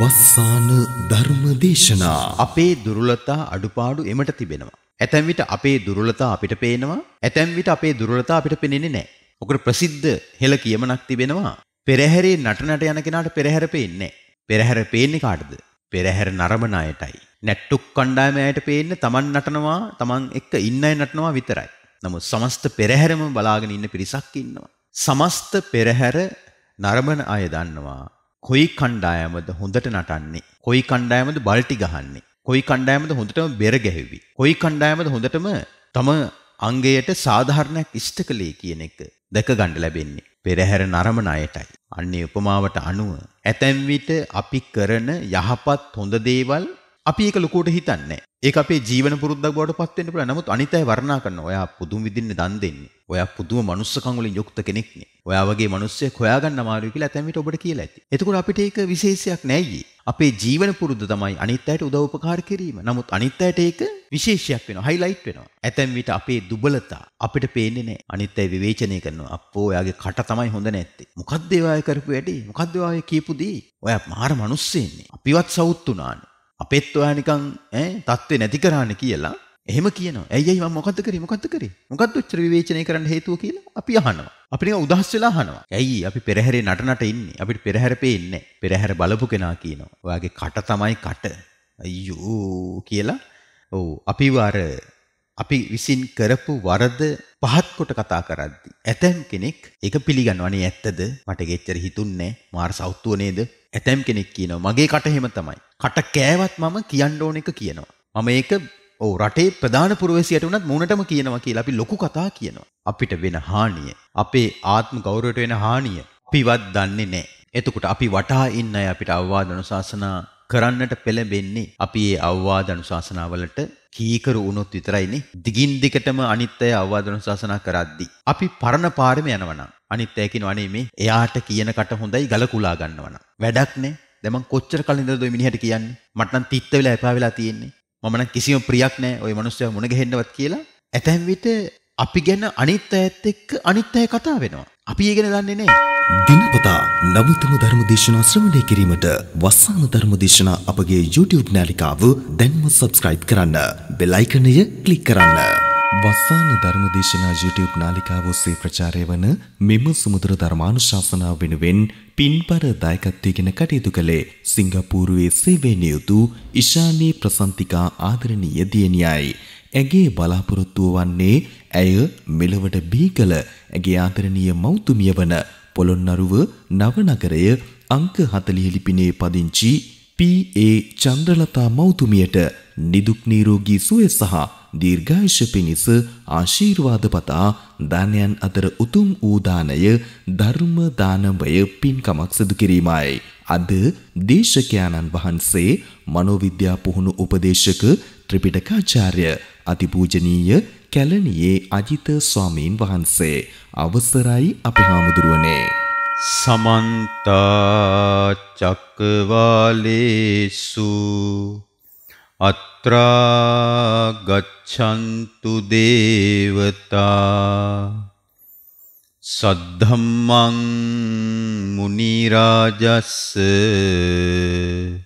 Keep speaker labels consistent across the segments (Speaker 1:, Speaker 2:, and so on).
Speaker 1: වස්සාන ධර්ම දේශනා අපේ දුර්වලතා අඩුපාඩු එමට තිබෙනවා. ඇතැම් විට අපේ දුර්වලතා අපිට පේනවා. ඇතැම් විට අපේ දුර්වලතා අපිට පෙනෙන්නේ නැහැ. ඔකට ප්‍රසිද්ධ හෙළ කියමනක් තිබෙනවා. පෙරහැරේ නටනට යන කෙනාට පෙරහැර පේන්නේ පෙරහැර පේන්නේ කාටද? පෙරහැර නරඹන අයටයි. නැට්ටුක් කණ්ඩායම අයට පේන්නේ Taman නටනවා, Taman එක්ක ඉන්න අය නටනවා විතරයි. නමුත් සමස්ත පෙරහැරම බලාගෙන ඉන්න පිරිසක් ඉන්නවා. සමස්ත පෙරහැර නරඹන අය දන්නවා කොයි කණ්ඩායමද හොඳට නටන්නේ? කොයි කණ්ඩායමද බල්ටි ගහන්නේ? කොයි කණ්ඩායමද හොඳටම බෙර ගැහුවි? කොයි කණ්ඩායමද හොඳටම තම අංගයට සාධාරණයක් ඉෂ්ට කළේ කියන එක දැක ගන්න ලැබෙන්නේ පෙරහැර නරමන අයටයි. අන්නේ උපමාවට අනුව ඇතැම් විට අපි කරන යහපත් හොඳ දේවල් අපි ඒක ලොකුවට හිතන්නේ. ඒක අපේ ජීවන පුරුද්දක් බවට පත් වෙන්න පුළුවන්. නමුත් අනිත් අය වර්ණනා කරනවා. ඔයා පුදුම විදින්නේ දන් දෙන්නේ. ඔයා පුදුම මනුස්සකම් වලින් යුක්ත කෙනෙක්නේ. ඔයා වගේ මිනිස්සෙක් හොයාගන්න අමාරුයි කියලා ඇතැම් විට ඔබට කියලා ඇති. එතකොට අපිට ඒක විශේෂයක් නෑයි. අපේ ජීවන පුරුද්ද තමයි අනිත් අයට උදව් උපකාර කිරීම. නමුත් අනිත් අයට ඒක විශේෂයක් වෙනවා. හයිලයිට් වෙනවා. ඇතැම් විට අපේ දුබලතා අපිට පේන්නේ නෑ. අනිත් අය විවේචනය කරනවා. අප්පෝ ඔයාගේ කට තමයි හොඳ නැත්තේ. මොකද්ද ඒවායේ කරපු වැඩේ? මොකද්ද ඔයාගේ කියපු දේ? ඔයා මාර මිනිස්සෙන්නේ. අපිවත් සවුත් උනානේ. අපෙත් ඔයා නිකන් ඈ தත්ත්වේ නැති කරානේ කියලා එහෙම කියනවා. ඇයි ඇයි මම මොකද්ද කරේ මොකද්ද කරේ? මොකද්ද ඔච්චර විවේචනය කරන්න හේතුව කියලා අපි අහනවා. අපි නිකන් උදහස් වෙලා අහනවා. ඇයි අපි පෙරහැරේ නට නට ඉන්නේ? අපිට පෙරහැර පේන්නේ නැහැ. පෙරහැර බලපු කෙනා කියනවා. ඔයාගේ කට තමයි කට. අයියෝ කියලා. ඔව් අපිව අර අපි විසින් කරපු වරද පහත් කොට කතා කරද්දි ඇතැම් කෙනෙක් ඒක පිළිගන්නවනේ ඇත්තද මට ගෙච්චර හිතුන්නේ මාර සෞත්ව නේද ඇතැම් කෙනෙක් කියනවා මගේ කට එහෙම තමයි කට කෑවත් මම කියන්න ඕන එක කියනවා මම ඒක ඔව් රටේ ප්‍රධාන පුරවැසියට වුණත් මූණටම කියනවා කියලා අපි ලොකු කතා කියනවා අපිට වෙන හානිය අපේ ආත්ම ගෞරවයට වෙන හානිය පිවත් දන්නේ නැහැ එතකොට අපි වටා ඉන්න අය අපිට අවවාද අනුශාසනා කරන්නට පෙළඹෙන්නේ අපි ඒ අවවාද අනුශාසනාවලට කීකරු වුණොත් විතරයිනේ දිගින් දිගටම අනිත් අය අවවාද අනුශාසනා කරද්දී අපි පරණ පාරෙම යනවනම් අනිත් අය කියනවා නේ මේ එයාට කියන කට හොඳයි ගලකුලා ගන්නවනම් වැඩක් නේ දැන් මං කොච්චර කලින් ඉඳලාද ඔය මිනිහට කියන්නේ මට නම් තිත්ත වෙලා එපා වෙලා තියෙන්නේ මම නම් කිසිම ප්‍රියක් නැහැ ওই මිනිස්සයා මුණ ගැහෙන්නවත් කියලා ඇතැම් විට අපි ගැන අනිත් අයත් එක්ක අනිත් අය කතා වෙනවා. අපි ඒ ගැන දන්නේ නැහැ.
Speaker 2: දිනපතා නවතම ධර්මදේශනා ශ්‍රවණය කිරීමට වස්සාන ධර්මදේශනා අපගේ YouTube නාලිකාව දැන්ම සබස්ක්‍රයිබ් කරන්න. බෙල් අයිකනය ක්ලික් කරන්න. වස්සාන ධර්මදේශනා YouTube නාලිකාව ඔස්සේ ප්‍රචාරය වන මෙම සුමුදර ධර්මානුශාසනාව වෙනුවෙන් පින්බර දායකත්වයෙන් කටයුතු කළේ සිංගප්පූරුවේ සේවය නියුතු ඉෂානී ප්‍රසන්තිකා ආදරණීය දියණියයි. ඇගේ බලාපොරොත්තුව වන්නේ ඇය මෙලොවට බිහිකල ඇගේ ආදරණීය මෞතුමිය වන පොළොන්නරුව නවනගරය අංක 40 ලිපිනේ පදිංචි පී.ඒ. චන්ද්‍රලතා මෞතුමියට නිදුක් නිරෝගී සුවය සහ දීර්ඝායුෂ පිණිස ආශිර්වාද පතා දානයන් අතර උතුම් වූ දානය ධර්ම දානමය පින්කමක් සිදු කිරීමයි. අද දේශකයාණන් වහන්සේ මනෝවිද්‍යා පුහුණු උපදේශක ත්‍රිපිටකාචාර්ය අතිපූජනීය කැලණියේ අජිත ස්වාමීන් වහන්සේ අවසරයි අපි හාමුදුරුවනේ සමන්ත
Speaker 1: චක්කවාලේසු අත්‍රා ගච්ඡන්තු දේවතා සද්ධම්මං මුනි රාජස්සේ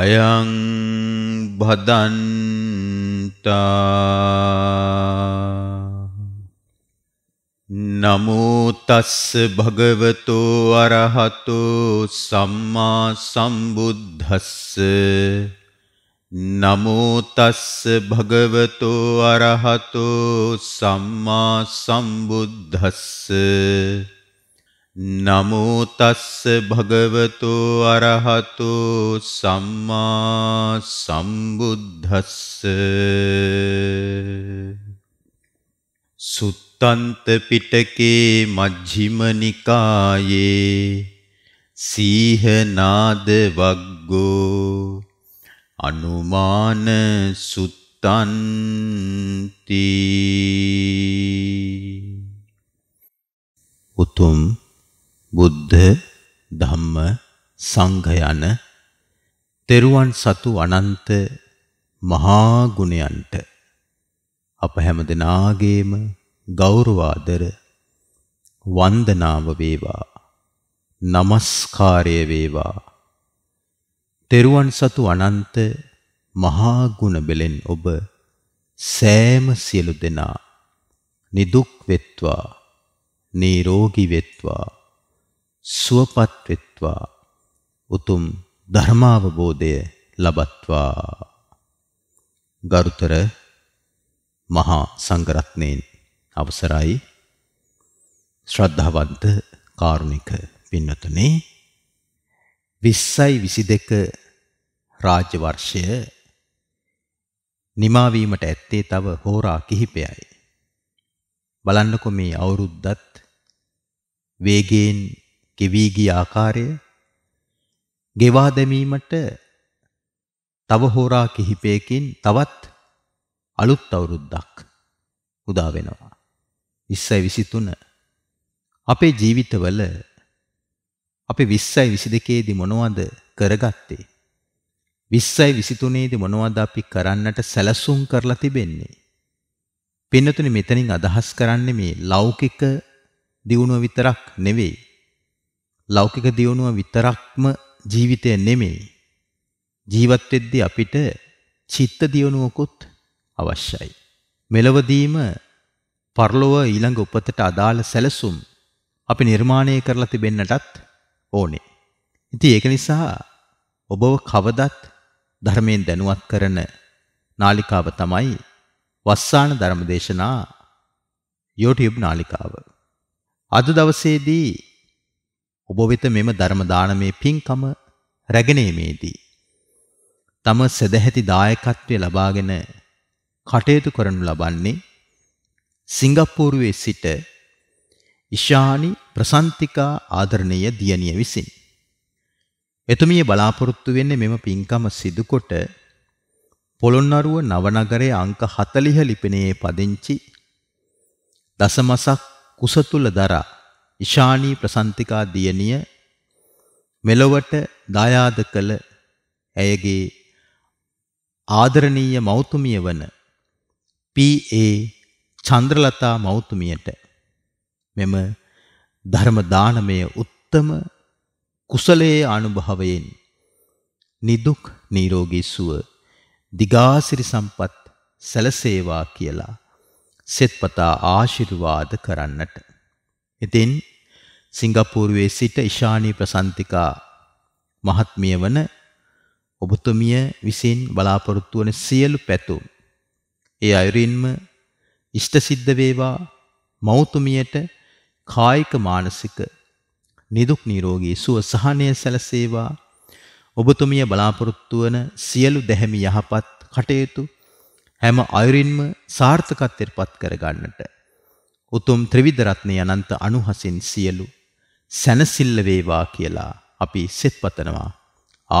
Speaker 1: අයං භදන්තා නමෝ තස්ස භගවතෝ අරහතෝ සම්මා සම්බුද්දස්ස නමෝ තස්ස භගවතෝ අරහතෝ සම්මා සම්බුද්දස්ස නමෝ තස්ස භගවතු අරහතු සම්මා සම්බුද්දස්ස සුත්තන්ත පිටකේ මජ්ක්‍ධිම නිකායේ සීහනාද වග්ගෝ අනුමාන සුත්තන්ති උතුම් බුද්ධ ධම්ම සංඝ යන තෙරුවන් සතු අනන්ත මහා ගුණයන්ට අප හැම දෙනාගේම ගෞරවාදර වන්දනාව වේවා নমස්කාරය වේවා තෙරුවන් සතු අනන්ත මහා ගුණ බෙලෙන් ඔබ සෑම සියලු දෙනා නිදුක් වෙත්වා නිරෝගී වෙත්වා සුවපත් වෙත්වා උතුම් ධර්මාවබෝධය ලබත්වා ගරුතර මහා සංඝරත්නයෙන් අවසරයි ශ්‍රද්ධාවන්ත කාරුණික පින්නතුනි 20යි 22 රාජ්‍ය වර්ෂය නිමා වීමට ඇත්තේ තව හෝරා කිහිපයයි බලන්නකො මේ අවුරුද්දත් වේගයෙන් ගෙවී ගිය ආකාරය ගෙවා දැමීමට තව හෝරා කිහිපයකින් තවත් අලුත් අවුරුද්දක් උදා වෙනවා 2023 අපේ ජීවිතවල අපි 20යි 22 දී මොනවද කරගත්තේ 20යි 23 දී මොනවද අපි කරන්නට සැලසුම් කරලා තිබෙන්නේ පින්නතුනි මෙතනින් අදහස් කරන්නේ මේ ලෞකික දියුණුව විතරක් නෙවෙයි ලෞකික දියුණුව විතරක්ම ජීවිතය නෙමෙයි. ජීවත් වෙද්දී අපිට චිත්ත දියුණුවකුත් අවශ්‍යයි. මෙලවදීම පරලොව ඊළඟ උපතට අදාළ සැලසුම් අපි නිර්මාණය කරලා තිබෙන්නටත් ඕනේ. ඉතින් ඒක නිසා ඔබව කවදත් ධර්මයෙන් දැනුවත් කරන නාලිකාව තමයි වස්සාන ධර්මදේශනා YouTube නාලිකාව. අද දවසේදී ඔබ වෙත මෙම ධර්ම දානමේ පින්කම රැගෙනීමේදී තම සදැහැති දායකත්වය ලබාගෙන කටයුතු කරනු ලබන්නේ සිංගප්පූරුවේ සිට ඉශානි ප්‍රසන්තිකා ආදරණීය දියණිය විසින් එතුමිය බලාපොරොත්තු වෙන්නේ මෙම පින්කම සිදුකොට පොළොන්නරුව නවනගරයේ අංක 40 ලිපිණයේ පදිංචි දසමසක් කුස තුල දරා ඉශානී ප්‍රසන්තිකා දියණිය මෙලොවට දායාද කළ ඇයගේ ආදරණීය මෞතුමිය වන පී.ඒ. චන්ද්‍රලතා මෞතුමියට මෙම ධර්ම දානමය උත්තම කුසලයේ අනුභවයෙන් නිදුක් නිරෝගී සුව දිගාසිරි සම්පත් සැලසේවා කියලා සෙත්පතා ආශිර්වාද කරන්නට. ඉතින් සිංගප්පූරුවේ සිට ඉශානී ප්‍රසන්තිකා මහත්මිය වන ඔබතුමිය විසින් බලාපොරොත්තු වන සියලු පැතුම් ඒ අයුරින්ම ඉෂ්ට සිද්ධ වේවා මෞතුමියට කායික මානසික නිදුක් නිරෝගී සුව සහනය සැලසේවා ඔබතුමිය බලාපොරොත්තු වන සියලු දැහැමි යහපත් කටයුතු හැම අයුරින්ම සාර්ථකත්වයට පත් කරගන්නට උතුම් ත්‍රිවිධ රත්නය අනන්ත අනුහසින් සියලු සැනසිල්ල වේවා කියලා අපි සෙත්පතනවා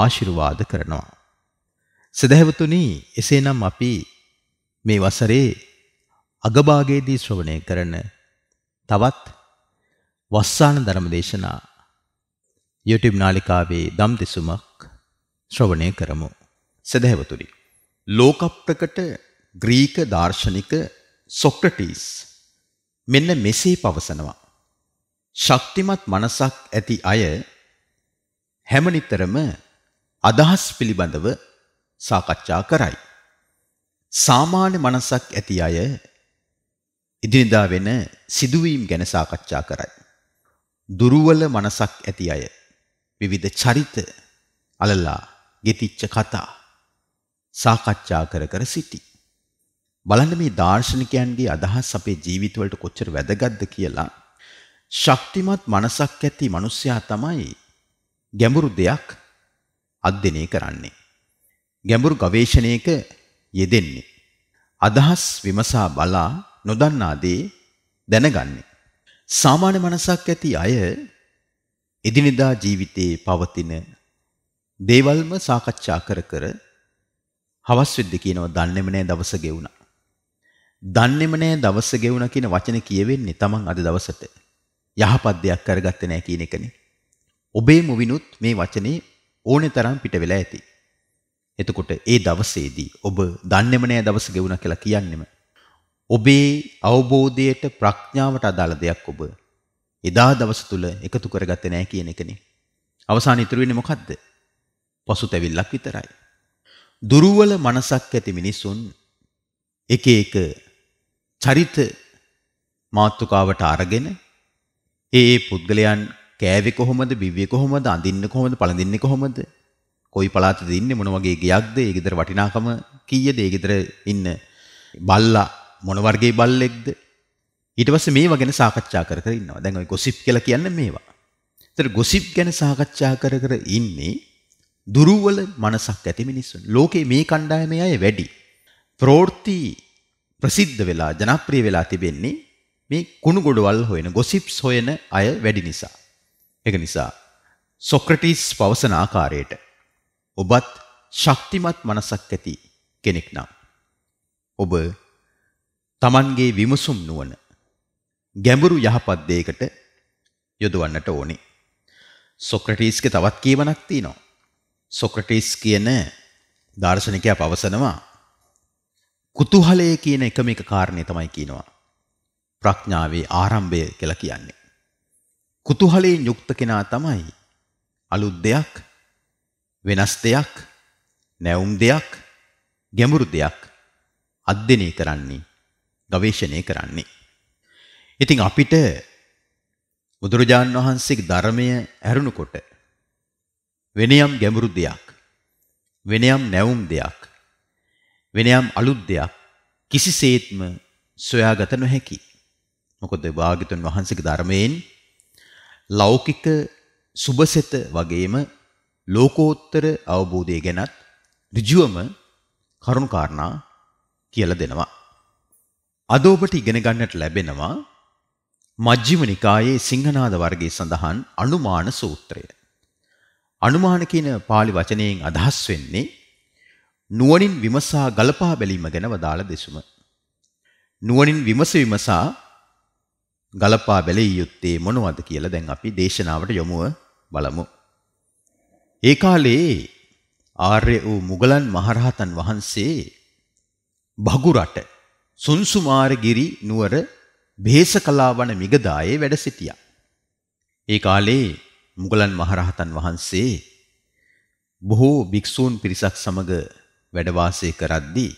Speaker 1: ආශිර්වාද කරනවා. සදහැවතුනි එසේනම් අපි මේ වසරේ අගභාගයේදී ශ්‍රවණය කරන තවත් වස්සාන ධර්මදේශනා YouTube නාලිකාවේ දම් දෙසුමක් ශ්‍රවණය කරමු. සදහැවතුනි ලෝකප්‍රකට ග්‍රීක දාර්ශනික සොක්‍රටිස් මෙන්න මෙසේ පවසනවා. ශක්තිමත් මනසක් ඇති අය හැමනිතරම අදහස් පිළිබඳව සාකච්ඡා කරයි. සාමාන්‍ය මනසක් ඇති අය ඉදිරිදා වෙන සිදුවීම් ගැන සාකච්ඡා කරයි. දුරුවල මනසක් ඇති අය විවිධ චරිත අලලා ගෙතිච්ච කතා සාකච්ඡා කර කර සිටි. බලන්න මේ දාර්ශනිකයන්ගේ අදහස් අපේ ජීවිතවලට කොච්චර වැදගත්ද කියලා ශක්තිමත් මනසක් ඇති මිනිසයා තමයි ගැඹුරු දෙයක් අධ්‍යයනය කරන්නේ. ගැඹුරු ගවේෂණයක යෙදෙන්නේ. අදහස් විමසා බලා නොදන්නා දේ දැනගන්නේ. සාමාන්‍ය මනසක් ඇති අය එදිනෙදා ජීවිතයේ පවතින දේවල්ම සාකච්ඡා කර කර හවස් වෙද්දි කියනවා දන්නේම නෑ දවස ගෙවුණා. දන්නේම නෑ දවස ගෙවුණා කියන වචනේ කියවෙන්නේ Taman අද දවසට. යහපත් දෙයක් කරගත්තේ නැහැ කියන එකනේ. ඔබේ මුවිනුත් මේ වචනේ ඕනේ තරම් පිට වෙලා ඇති. එතකොට ඒ දවසේදී ඔබ දන්නේම නැහැ දවස ගෙවුණා කියලා කියන්නෙම ඔබේ අවබෝධයට ප්‍රඥාවට අදාළ දෙයක් ඔබ එදා දවස තුල එකතු කරගත්තේ නැහැ කියන එකනේ. අවසාන ඉතුරු වෙන්නේ මොකද්ද? පසුතැවිල්ලක් විතරයි. දුරුවල මනසක් ඇති මිනිසුන් එක එක චරිත මාතෘකාවට අරගෙන ඒ ඒ පුද්ගලයන් කෑවේ කොහොමද, බිව්වේ කොහොමද, අඳින්නේ කොහොමද, පළඳින්නේ කොහොමද? කොයි පළාතේද ඉන්නේ මොන වගේ ගෙයක්ද? ඒ ගෙදර වටිනාකම කීයද? ඒ ගෙදර ඉන්න බල්ලා මොන වර්ගයේ බල්ලෙක්ද? ඊට පස්සේ මේවා ගැන සාකච්ඡා කර කර ඉන්නවා. දැන් ওই gossip කියලා කියන්නේ මේවා. ඒතර gossip ගැන සාකච්ඡා කර කර ඉන්නේ දුරුවල මනසක් ඇති මිනිස්සුන්. ලෝකේ මේ කණ්ඩායමේ අය වැඩි. ප්‍රවෘත්ති ප්‍රසිද්ධ වෙලා ජනප්‍රිය වෙලා තිබෙන්නේ මේ කුණු ගොඩවල් හොයන ගොසිප්ස් හොයන අය වැඩි නිසා. ඒක නිසා සොක්‍රටිස් පවසන ආකාරයට ඔබත් ශක්තිමත් මනසක් ඇති කෙනෙක් නම් ඔබ Tamanගේ විමසුම් නුවණ ගැඹුරු යහපත් දෙයකට යොදවන්නට ඕනේ. සොක්‍රටිස්ගේ තවත් කියවණක් තියෙනවා. සොක්‍රටිස් කියන දාර්ශනිකයා පවසනවා කුතුහලය කියන එකම එක කාරණේ තමයි කියනවා. ප්‍රඥාවේ ආරම්භය කියලා කියන්නේ. කුතුහලයෙන් යුක්ත කෙනා තමයි අලුත් දෙයක් වෙනස් දෙයක් නැවුම් දෙයක් ගැඹුරු දෙයක් අධ්‍යයනය කරන්නේ ගවේෂණය කරන්නේ. ඉතින් අපිට බුදුරජාන් වහන්සේගේ ධර්මය ඇරුණකොට වෙනියම් ගැඹුරු දෙයක් වෙනියම් නැවුම් දෙයක් වෙනියම් අලුත් දෙයක් කිසිසේත්ම සොයාගත නොහැකියි. මොකද භාග්‍යතුන් වහන්සේගේ ධර්මයෙන් ලෞකික සුබසිත වගේම ලෝකෝත්තර අවබෝධය ගැනත් ඍජුවම කරුණු කාරණා කියලා දෙනවා. අද ඔබට ඉගෙන ගන්නට ලැබෙනවා මජ්ක්‍ධිම නිකායේ සිංහනාද වර්ගයේ සඳහන් අනුමාන සූත්‍රය. අනුමාන කියන pāli වචනයෙන් අදහස් වෙන්නේ නුවණින් විමසා ගලපා බැලීම ගැන වදාළ දෙසුම. නුවණින් විමස විමසා ගලපා බැලිය යුත්තේ මොනවද කියලා දැන් අපි දේශනාවට යොමුව බලමු. ඒ කාලේ ආර්ය වූ මුගලන් මහරහතන් වහන්සේ බගුරට සුන්සුමාරගිරි නුවර බේසකලාවන මිගදායේ වැඩ සිටියා. ඒ කාලේ මුගලන් මහරහතන් වහන්සේ බොහෝ භික්ෂූන් පිරිසක් සමග වැඩ වාසය කරද්දී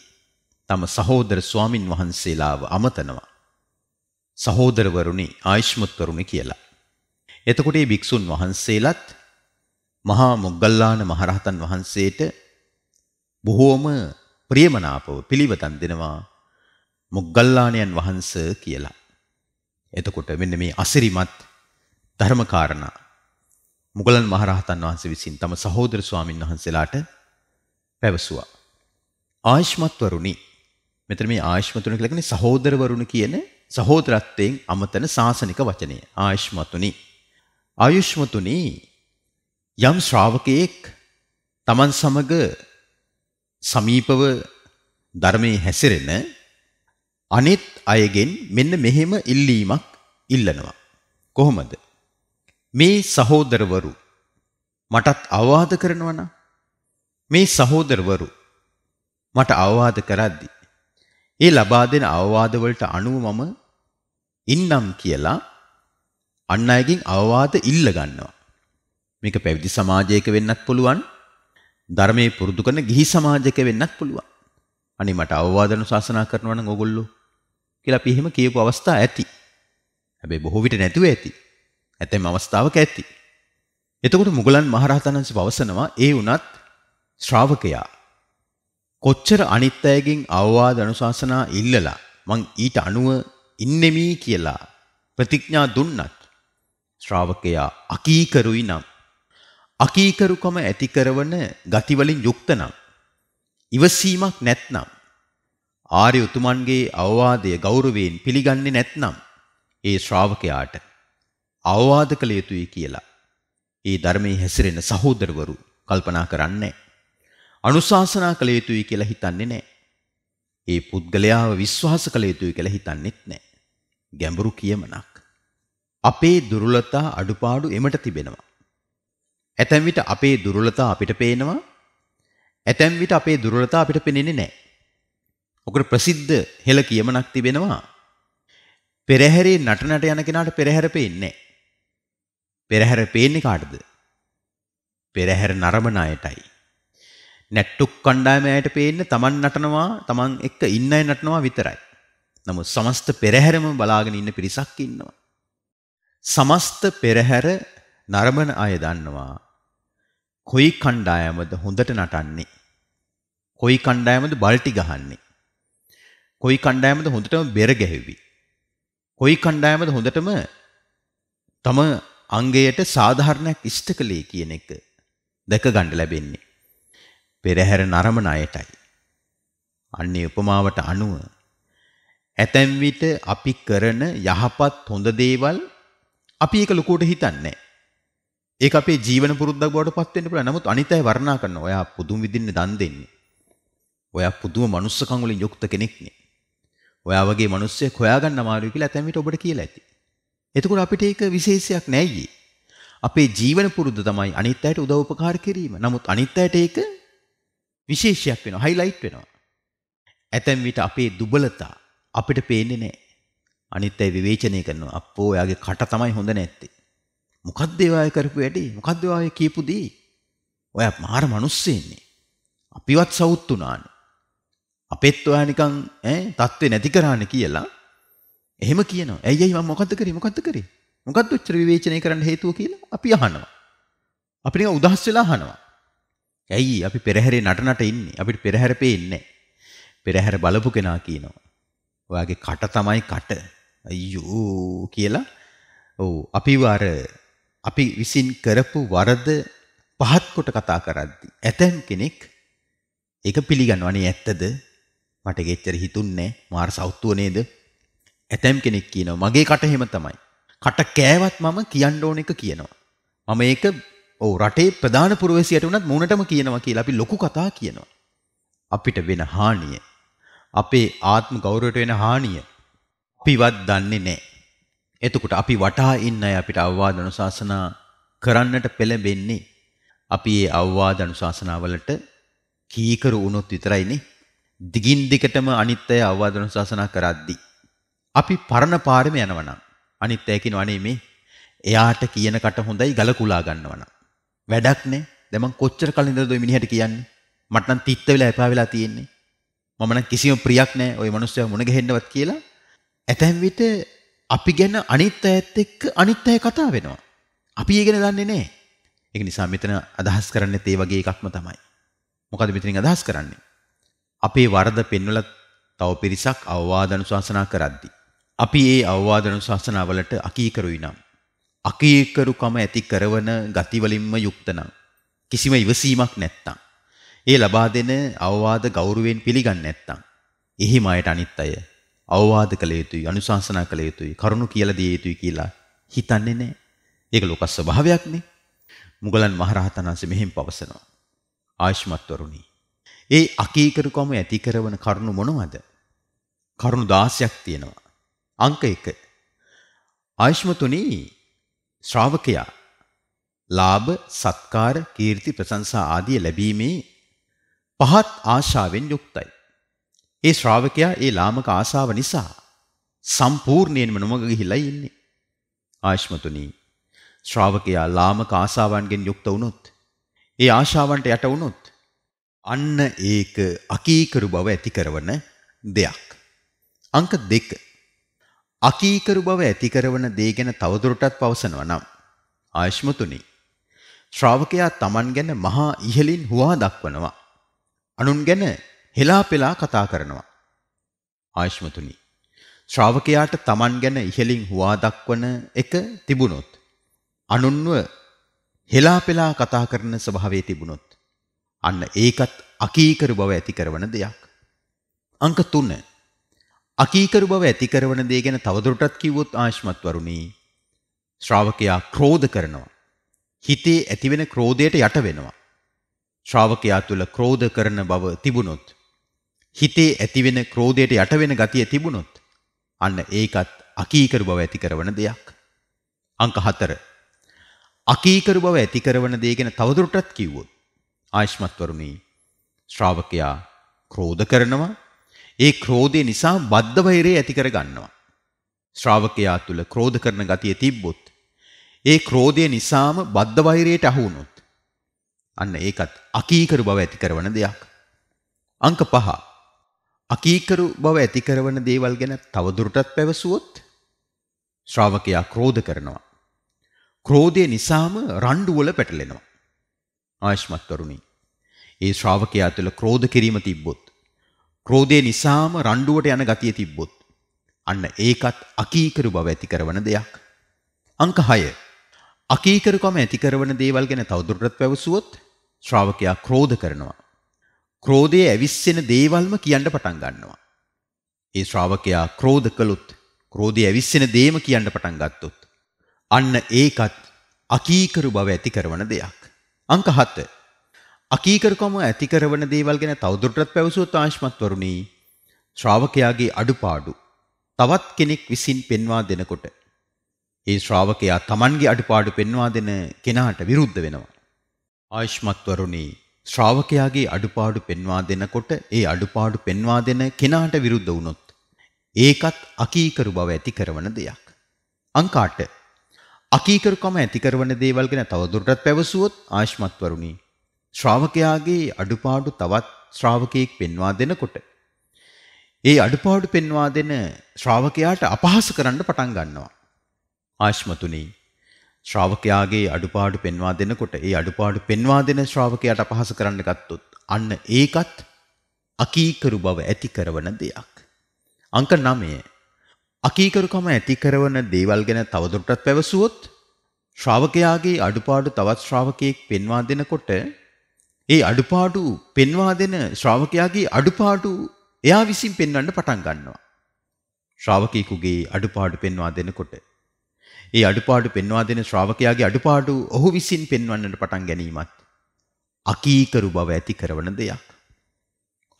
Speaker 1: තම සහෝදර ස්වාමින් වහන්සේලාව අමතනවා. සහෝදරවරුනි ආයුෂ්මත්වරුනි කියලා. එතකොට මේ භික්ෂුන් වහන්සේලත් මහා මොග්ගල්ලාන මහරහතන් වහන්සේට බොහෝම ප්‍රියමනාපව පිළිවතන් දෙනවා මොග්ගල්ලාණයන් වහන්ස කියලා. එතකොට මෙන්න මේ අසිරිමත් ධර්මකාරණා මුගලන් මහරහතන් වහන්සේ විසින් තම සහෝදර ස්වාමින් වහන්සේලාට පැවසුවා. ආයුෂ්මත්වරුනි මෙතන මේ ආයුෂ්මතුන කියලා කියන්නේ සහෝදරවරුනි කියන සහෝදරත්වයෙන් අමතන ශාසනික වචනය ආයුෂ්මතුනි ආයුෂ්මතුනි යම් ශ්‍රාවකයෙක් Taman සමග සමීපව ධර්මයේ හැසිරෙන අනිත් අයගෙන් මෙන්න මෙහෙම ඉල්ලීමක් ඉල්ලනවා කොහොමද මේ සහෝදරවරු මටත් අවවාද කරනවා නම් මේ සහෝදරවරු මට අවවාද කරද්දී ඒ ලබා දෙන අවවාද වලට අනුව මම ඉන්නම් කියලා අන් අයගෙන් අවවාද ඉල්ල ගන්නවා. මේක පැවිදි සමාජයක වෙන්නත් පුළුවන්. ධර්මයේ පුරුදු කරන ගිහි සමාජයක වෙන්නත් පුළුවන්. අනේ මට අවවාදන ශාසනා කරනවා නම් ඕගොල්ලෝ කියලා අපි එහෙම කියපු අවස්ථා ඇති. හැබැයි බොහෝ විට නැතුව ඇති. ඇතැම් අවස්ථාවක ඇති. එතකොට මුගලන් මහරහතන් වහන්සේ පවසනවා ඒ වුණත් ශ්‍රාවකයා කොච්චර අනිත් අයගෙන් අවවාද අනුශාසනා ඉල්ලලා මං ඊට අනුව ඉන්නෙමි කියලා ප්‍රතිඥා දුන්නත් ශ්‍රාවකයා අකීකරුයි නම් අකීකරුකම ඇති කරන ගති වලින් යුක්ත නම් ඉවසීමක් නැත්නම් ආර්ය උතුමන්ගේ අවවාදය ගෞරවයෙන් පිළිගන්නේ නැත්නම් ඒ ශ්‍රාවකයාට අවවාද කළ යුතුයි කියලා ඒ ධර්මයේ හැසිරෙන සහෝදරවරු කල්පනා කරන්නේ අනුශාසනා කළ යුතුයි කියලා හිතන්නේ නැහැ. ඒ පුද්ගලයාව විශ්වාස කළ යුතුයි කියලා හිතන්නේත් නැහැ. ගැඹුරු කියමනක්. අපේ දුර්වලතා අඩුපාඩු එමට තිබෙනවා. ඇතැම් විට අපේ දුර්වලතා අපිට පේනවා. ඇතැම් විට අපේ දුර්වලතා අපිට පෙනෙන්නේ නැහැ. ඔකට ප්‍රසිද්ධ හෙළ කියමනක් තිබෙනවා. පෙරහැරේ නටනට යන කෙනාට පෙරහැර පේන්නේ පෙරහැර පේන්නේ කාටද? පෙරහැර නරඹන අයටයි. නැට්ටුක් කණ්ඩායම ඇයට පේන්නේ Taman නටනවා Taman එක්ක ඉන්න අය නටනවා විතරයි. නමුත් සමස්ත පෙරහැරම බලාගෙන ඉන්න පිරිසක් ඉන්නවා. සමස්ත පෙරහැර නරඹන අය දන්නවා. කොයි කණ්ඩායමද හොඳට නටන්නේ? කොයි කණ්ඩායමද බල්ටි ගහන්නේ? කොයි කණ්ඩායමද හොඳටම බෙර ගැහෙවි? කොයි කණ්ඩායමද හොඳටම තම අංගයට සාධාරණයක් ඉෂ්ට කළේ කියන එක දැක ගන්න ලැබෙන්නේ පෙරහැර නරමන අයටයි. අන්නේ උපමාවට අනුව ඇතැම් විට අපි කරන යහපත් හොඳ දේවල් අපි ඒක ලොකුවට හිතන්නේ ඒක අපේ ජීවන පුරුද්දක් බවට පත් වෙන්න පුළුවන්. නමුත් අනිත් අය වර්ණනා කරනවා. ඔයා පුදුම විදින්නේ දන් දෙන්නේ. ඔයා පුදුම මනුස්සකම් වලින් යුක්ත කෙනෙක්නේ. ඔයා වගේ මිනිස්සෙක් හොයාගන්න අමාරුයි කියලා ඇතැම් විට ඔබට කියලා ඇති. එතකොට අපිට ඒක විශේෂයක් නෑ අපේ ජීවන පුරුද්ද තමයි අනිත් අයට උදව් උපකාර කිරීම. නමුත් අනිත් අයට ඒක විශේෂයක් වෙනවා, හයිලයිට් වෙනවා. ඇතැම් විට අපේ දුබලතා අපිට පේන්නේ නැහැ. අනිත් අය විවේචනය කරනවා. අප්පෝ එයාගේ කට තමයි හොඳ නැත්තේ. මොකද්ද ඒවාය කරපු වැඩි? මොකද්ද ඒවාය කියපු දේ? ඔයා මාර මිනිස්සෙන්නේ. අපිවත් සවුත් උනානේ. අපෙත් ඔයා නිකන් ඈ தත්ත්වේ නැති කරානේ කියලා. එහෙම කියනවා. ඇයි ඇයි මම මොකද්ද කරේ? මොකද්ද කරේ? මොකද්ද ඔච්චර විවේචනය කරන්න හේතුව කියලා අපි අහනවා. අපි නිකන් උදහස් වෙලා අහනවා. ඇයි අපි පෙරහැරේ නටනට ඉන්නේ? අපිට පෙරහැර පේන්නේ නැහැ. පෙරහැර බලපු කෙනා කියනවා. ඔයාගේ කට තමයි කට. අයියෝ කියලා ඔව් අපි වර අපි විසින් කරපු වරද පහත් කොට කතා කරද්දි ඇතම් කෙනෙක් ඒක පිළිගන්නවා නේ ඇත්තද මට ඒක එච්චර හිතුන්නේ මාර සෞත්ව නේද ඇතම් කෙනෙක් කියනවා මගේ කට එහෙම තමයි කට කෑවත් මම කියන්න ඕන එක කියනවා මම ඒක ඔව් රටේ ප්‍රධාන පුරවැසියට වුණත් මූණටම කියනවා කියලා අපි ලොකු කතා කියනවා අපිට වෙන හානිය අපේ ආත්ම ගෞරවයට වෙන හානිය අපිවත් දන්නේ නැහැ. එතකොට අපි වටා ඉන්න අය අපිට අවවාද අනුශාසනා කරන්නට පෙළඹෙන්නේ අපි ඒ අවවාද අනුශාසනාවලට කීකරු වුණොත් විතරයිනේ. දිගින් දිගටම අනිත් අය අවවාද අනුශාසනා කරද්දී අපි පරණ පාරෙම යනවනම් අනිත් අය කියනවා අනේ මේ එයාට කියන කට හොඳයි ගලකුලා ගන්නවනම් වැඩක් නේ. දැන් මං කොච්චර කලින් ඉඳලා දොයි මිනිහට කියන්නේ මට නම් තිත්ත වෙලා එපා වෙලා තියෙන්නේ මම නම් කිසිම ප්‍රියක් නැහැ ওই මිනිස්සයා මුණ ගැහෙන්නවත් කියලා ඇතැම් විට අපි ගැන අනිත් අයත් එක්ක අනිත් අය කතා වෙනවා. අපි ඒ ගැන දන්නේ නැහැ. ඒක නිසා මෙතන අදහස් කරන්නේත් ඒ වගේ එකක්ම තමයි. මොකද මෙතනින් අදහස් කරන්නේ? අපේ වරද පෙන්වලා තව පිරිසක් අවවාද අනුශාසනා කරද්දී අපි ඒ අවවාද අනුශාසනාවලට අකීකරුයි නම් අකීකරුකම ඇති කරවන ගතිවලින්ම යුක්ත නම් කිසිම ඉවසීමක් නැත්තම් ඒ ලබා දෙන අවවාද ගෞරවයෙන් පිළිගන්නේ නැත්නම් එහිම අයට අනිත් අය අවවාද කළ යුතුයි, අනුශාසනා කළ යුතුයි, කරුණු කියලා දිය යුතුයි කියලා හිතන්නේ නැහැ. ඒක ලෝක ස්වභාවයක්නේ. මුගලන් මහරහතන් වහන්සේ මෙහෙම පවසනවා. ආයුෂ්මත් වරුණි. ඒ අකීකරුකම ඇති කරන කරුණු මොනවද? කරුණු 16ක් තියෙනවා. අංක 1. ආයුෂ්මතුනි ශ්‍රාවකයා ලාභ සත්කාර කීර්ති ප්‍රශංසා ආදී ලැබීමේ පහත් ආශාවෙන් යුක්තයි. ඒ ශ්‍රාවකයා ඒ ලාමක ආශාව නිසා සම්පූර්ණයෙන්ම නොමග ගිහිලා ඉන්නේ. ආශ්මතුනි ශ්‍රාවකයා ලාමක ආශාවන්ගෙන් යුක්ත වුණොත් ඒ ආශාවන්ට යට වුණොත් අන්න ඒක අකීකරු බව ඇති කරන දෙයක්. අංක 2 අකීකරු බව ඇති කරන දේ ගැන තවදුරටත් පවසනවා නම් ආශ්මතුනි ශ්‍රාවකයා Taman ගැන මහා ඉහලින් හුවා දක්වනවා. අනුන් ගැන හෙලා පෙලා කතා කරනවා. ආයශ්මතුනි. ශ්‍රාවකයාට Taman ගැන ඉහලින් හුවා දක්වන එක තිබුණොත් අනුන්ව හෙලා පෙලා කතා කරන ස්වභාවය තිබුණොත් අන්න ඒකත් අකීකරු බව ඇති කරන දෙයක්. අංක 3. අකීකරු බව ඇති කරන දේ ගැන තවදුරටත් කිව්වොත් ආයශ්මත් වරුණි ශ්‍රාවකයා ක්‍රෝධ කරනවා. හිතේ ඇතිවෙන ක්‍රෝධයට යට වෙනවා. ශ්‍රාවකයා තුළ ක්‍රෝධ කරන බව තිබුණොත් හිතේ ඇතිවෙන ක්‍රෝධයට යටවෙන ගතිය තිබුණොත් අන්න ඒකත් අකීකරු බව ඇති කරන දෙයක්. අංක 4. අකීකරු බව ඇති කරන දේ ගැන තවදුරටත් කිව්වොත් ආයෂ්මත් වරුනි ශ්‍රාවකයා ක්‍රෝධ කරනවා ඒ ක්‍රෝධය නිසා බද්ධ වෛරය ඇති කර ගන්නවා. ශ්‍රාවකයා තුල ක්‍රෝධ කරන ගතිය තිබ්බොත් ඒ ක්‍රෝධය නිසාම බද්ධ වෛරයට අහු වුණොත් අන්න ඒකත් අකීකරු බව ඇති කරන දෙයක්. අංක 5. අකීකරු බව ඇති කරන දේවල් ගැන තවදුරටත් පැවසුවොත් ශ්‍රාවකයා ක්‍රෝධ කරනවා. ක්‍රෝධය නිසාම රණ්ඩුවල පැටලෙනවා. ආයෂ්මත් වරුණි. ඒ ශ්‍රාවකයා තුළ ක්‍රෝධ කිරීම තිබ්බොත් ක්‍රෝධය නිසාම රණ්ඩුවට යන ගතිය තිබ්බොත් අන්න ඒකත් අකීකරු බව ඇති කරන දෙයක්. අංක 6 අකීකරුකම ඇතිකරවන දේවල් ගැන තවදුරටත් පැවසුවොත් ශ්‍රාවකයා ක්‍රෝධ කරනවා. ක්‍රෝධයේ ඇවිස්සෙන දේවල්ම කියන්න පටන් ගන්නවා. ඒ ශ්‍රාවකයා ක්‍රෝධ කළොත් ක්‍රෝධයේ ඇවිස්සෙන දේම කියන්න පටන් ගත්තොත් අන්න ඒකත් අකීකරු බව ඇති කරන දෙයක්. අංක 7. අකීකරුකම ඇති කරන දේවල් ගැන තවදුරටත් පැවසුවොත් ආශ්මත් වරුණී ශ්‍රාවකයාගේ අඩුපාඩු තවත් කෙනෙක් විසින් පෙන්වා දෙනකොට ඒ ශ්‍රාවකයා Tamanගේ අඩුපාඩු පෙන්වා දෙන කෙනාට විරුද්ධ වෙනවා. ආයෂ්මත් වරුණි ශ්‍රාවකයාගේ අඩුපාඩු පෙන්වා දෙනකොට ඒ අඩුපාඩු පෙන්වා දෙන කෙනාට විරුද්ධ වුණොත් ඒකත් අකීකරු බව ඇති කරන දෙයක්. අංකාට අකීකරුකම ඇති කරන දේවල් ගැන තවදුරටත් පැවසුවොත් ආයෂ්මත් වරුණි ශ්‍රාවකයාගේ අඩුපාඩු තවත් ශ්‍රාවකයෙක් පෙන්වා දෙනකොට ඒ අඩුපාඩු පෙන්වා දෙන ශ්‍රාවකයාට අපහාස කරන්න පටන් ගන්නවා. ආශ්මතුනි ශ්‍රාවකයාගේ අඩුපාඩු පෙන්වා දෙනකොට ඒ අඩුපාඩු පෙන්වා දෙන ශ්‍රාවකයාට අපහාස කරන්න ගත්තොත් අන්න ඒකත් අකීකරු බව ඇති කරන දෙයක්. අංක 9 අකීකරුකම ඇති කරන දේවල් ගැන තවදුරටත් පැවසුවොත් ශ්‍රාවකයාගේ අඩුපාඩු තවත් ශ්‍රාවකයෙක් පෙන්වා දෙනකොට ඒ අඩුපාඩු පෙන්වා දෙන ශ්‍රාවකයාගේ අඩුපාඩු එයා විසින් පෙන්වන්න පටන් ගන්නවා. ශ්‍රාවකයෙකුගේ අඩුපාඩු පෙන්වා දෙනකොට ඒ අඩුපාඩු පෙන්වා දෙන ශ්‍රාවකයාගේ අඩුපාඩු ඔහු විසින් පෙන්වන්නට පටන් ගැනීමත් අකීකරු බව ඇති කරන දෙයක්.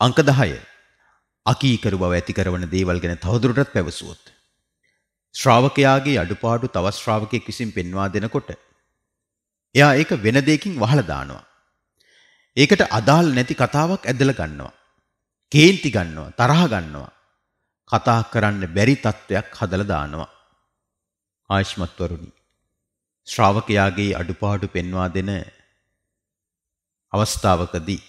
Speaker 1: අංක 10. අකීකරු බව ඇති කරන දේවල් ගැන තවදුරටත් පැවසුවොත් ශ්‍රාවකයාගේ අඩුපාඩු තවත් ශ්‍රාවකයෙක් විසින් පෙන්වා දෙනකොට එයා ඒක වෙන දෙයකින් වහලා දානවා. ඒකට අදාළ නැති කතාවක් ඇදලා ගන්නවා. කේන්ති ගන්නවා, තරහ ගන්නවා. කතා කරන්න බැරි තත්වයක් හදලා දානවා. ආයශ්මත්වරුනි ශ්‍රාවකයාගේ අඩුපාඩු පෙන්වා දෙන අවස්ථාවකදී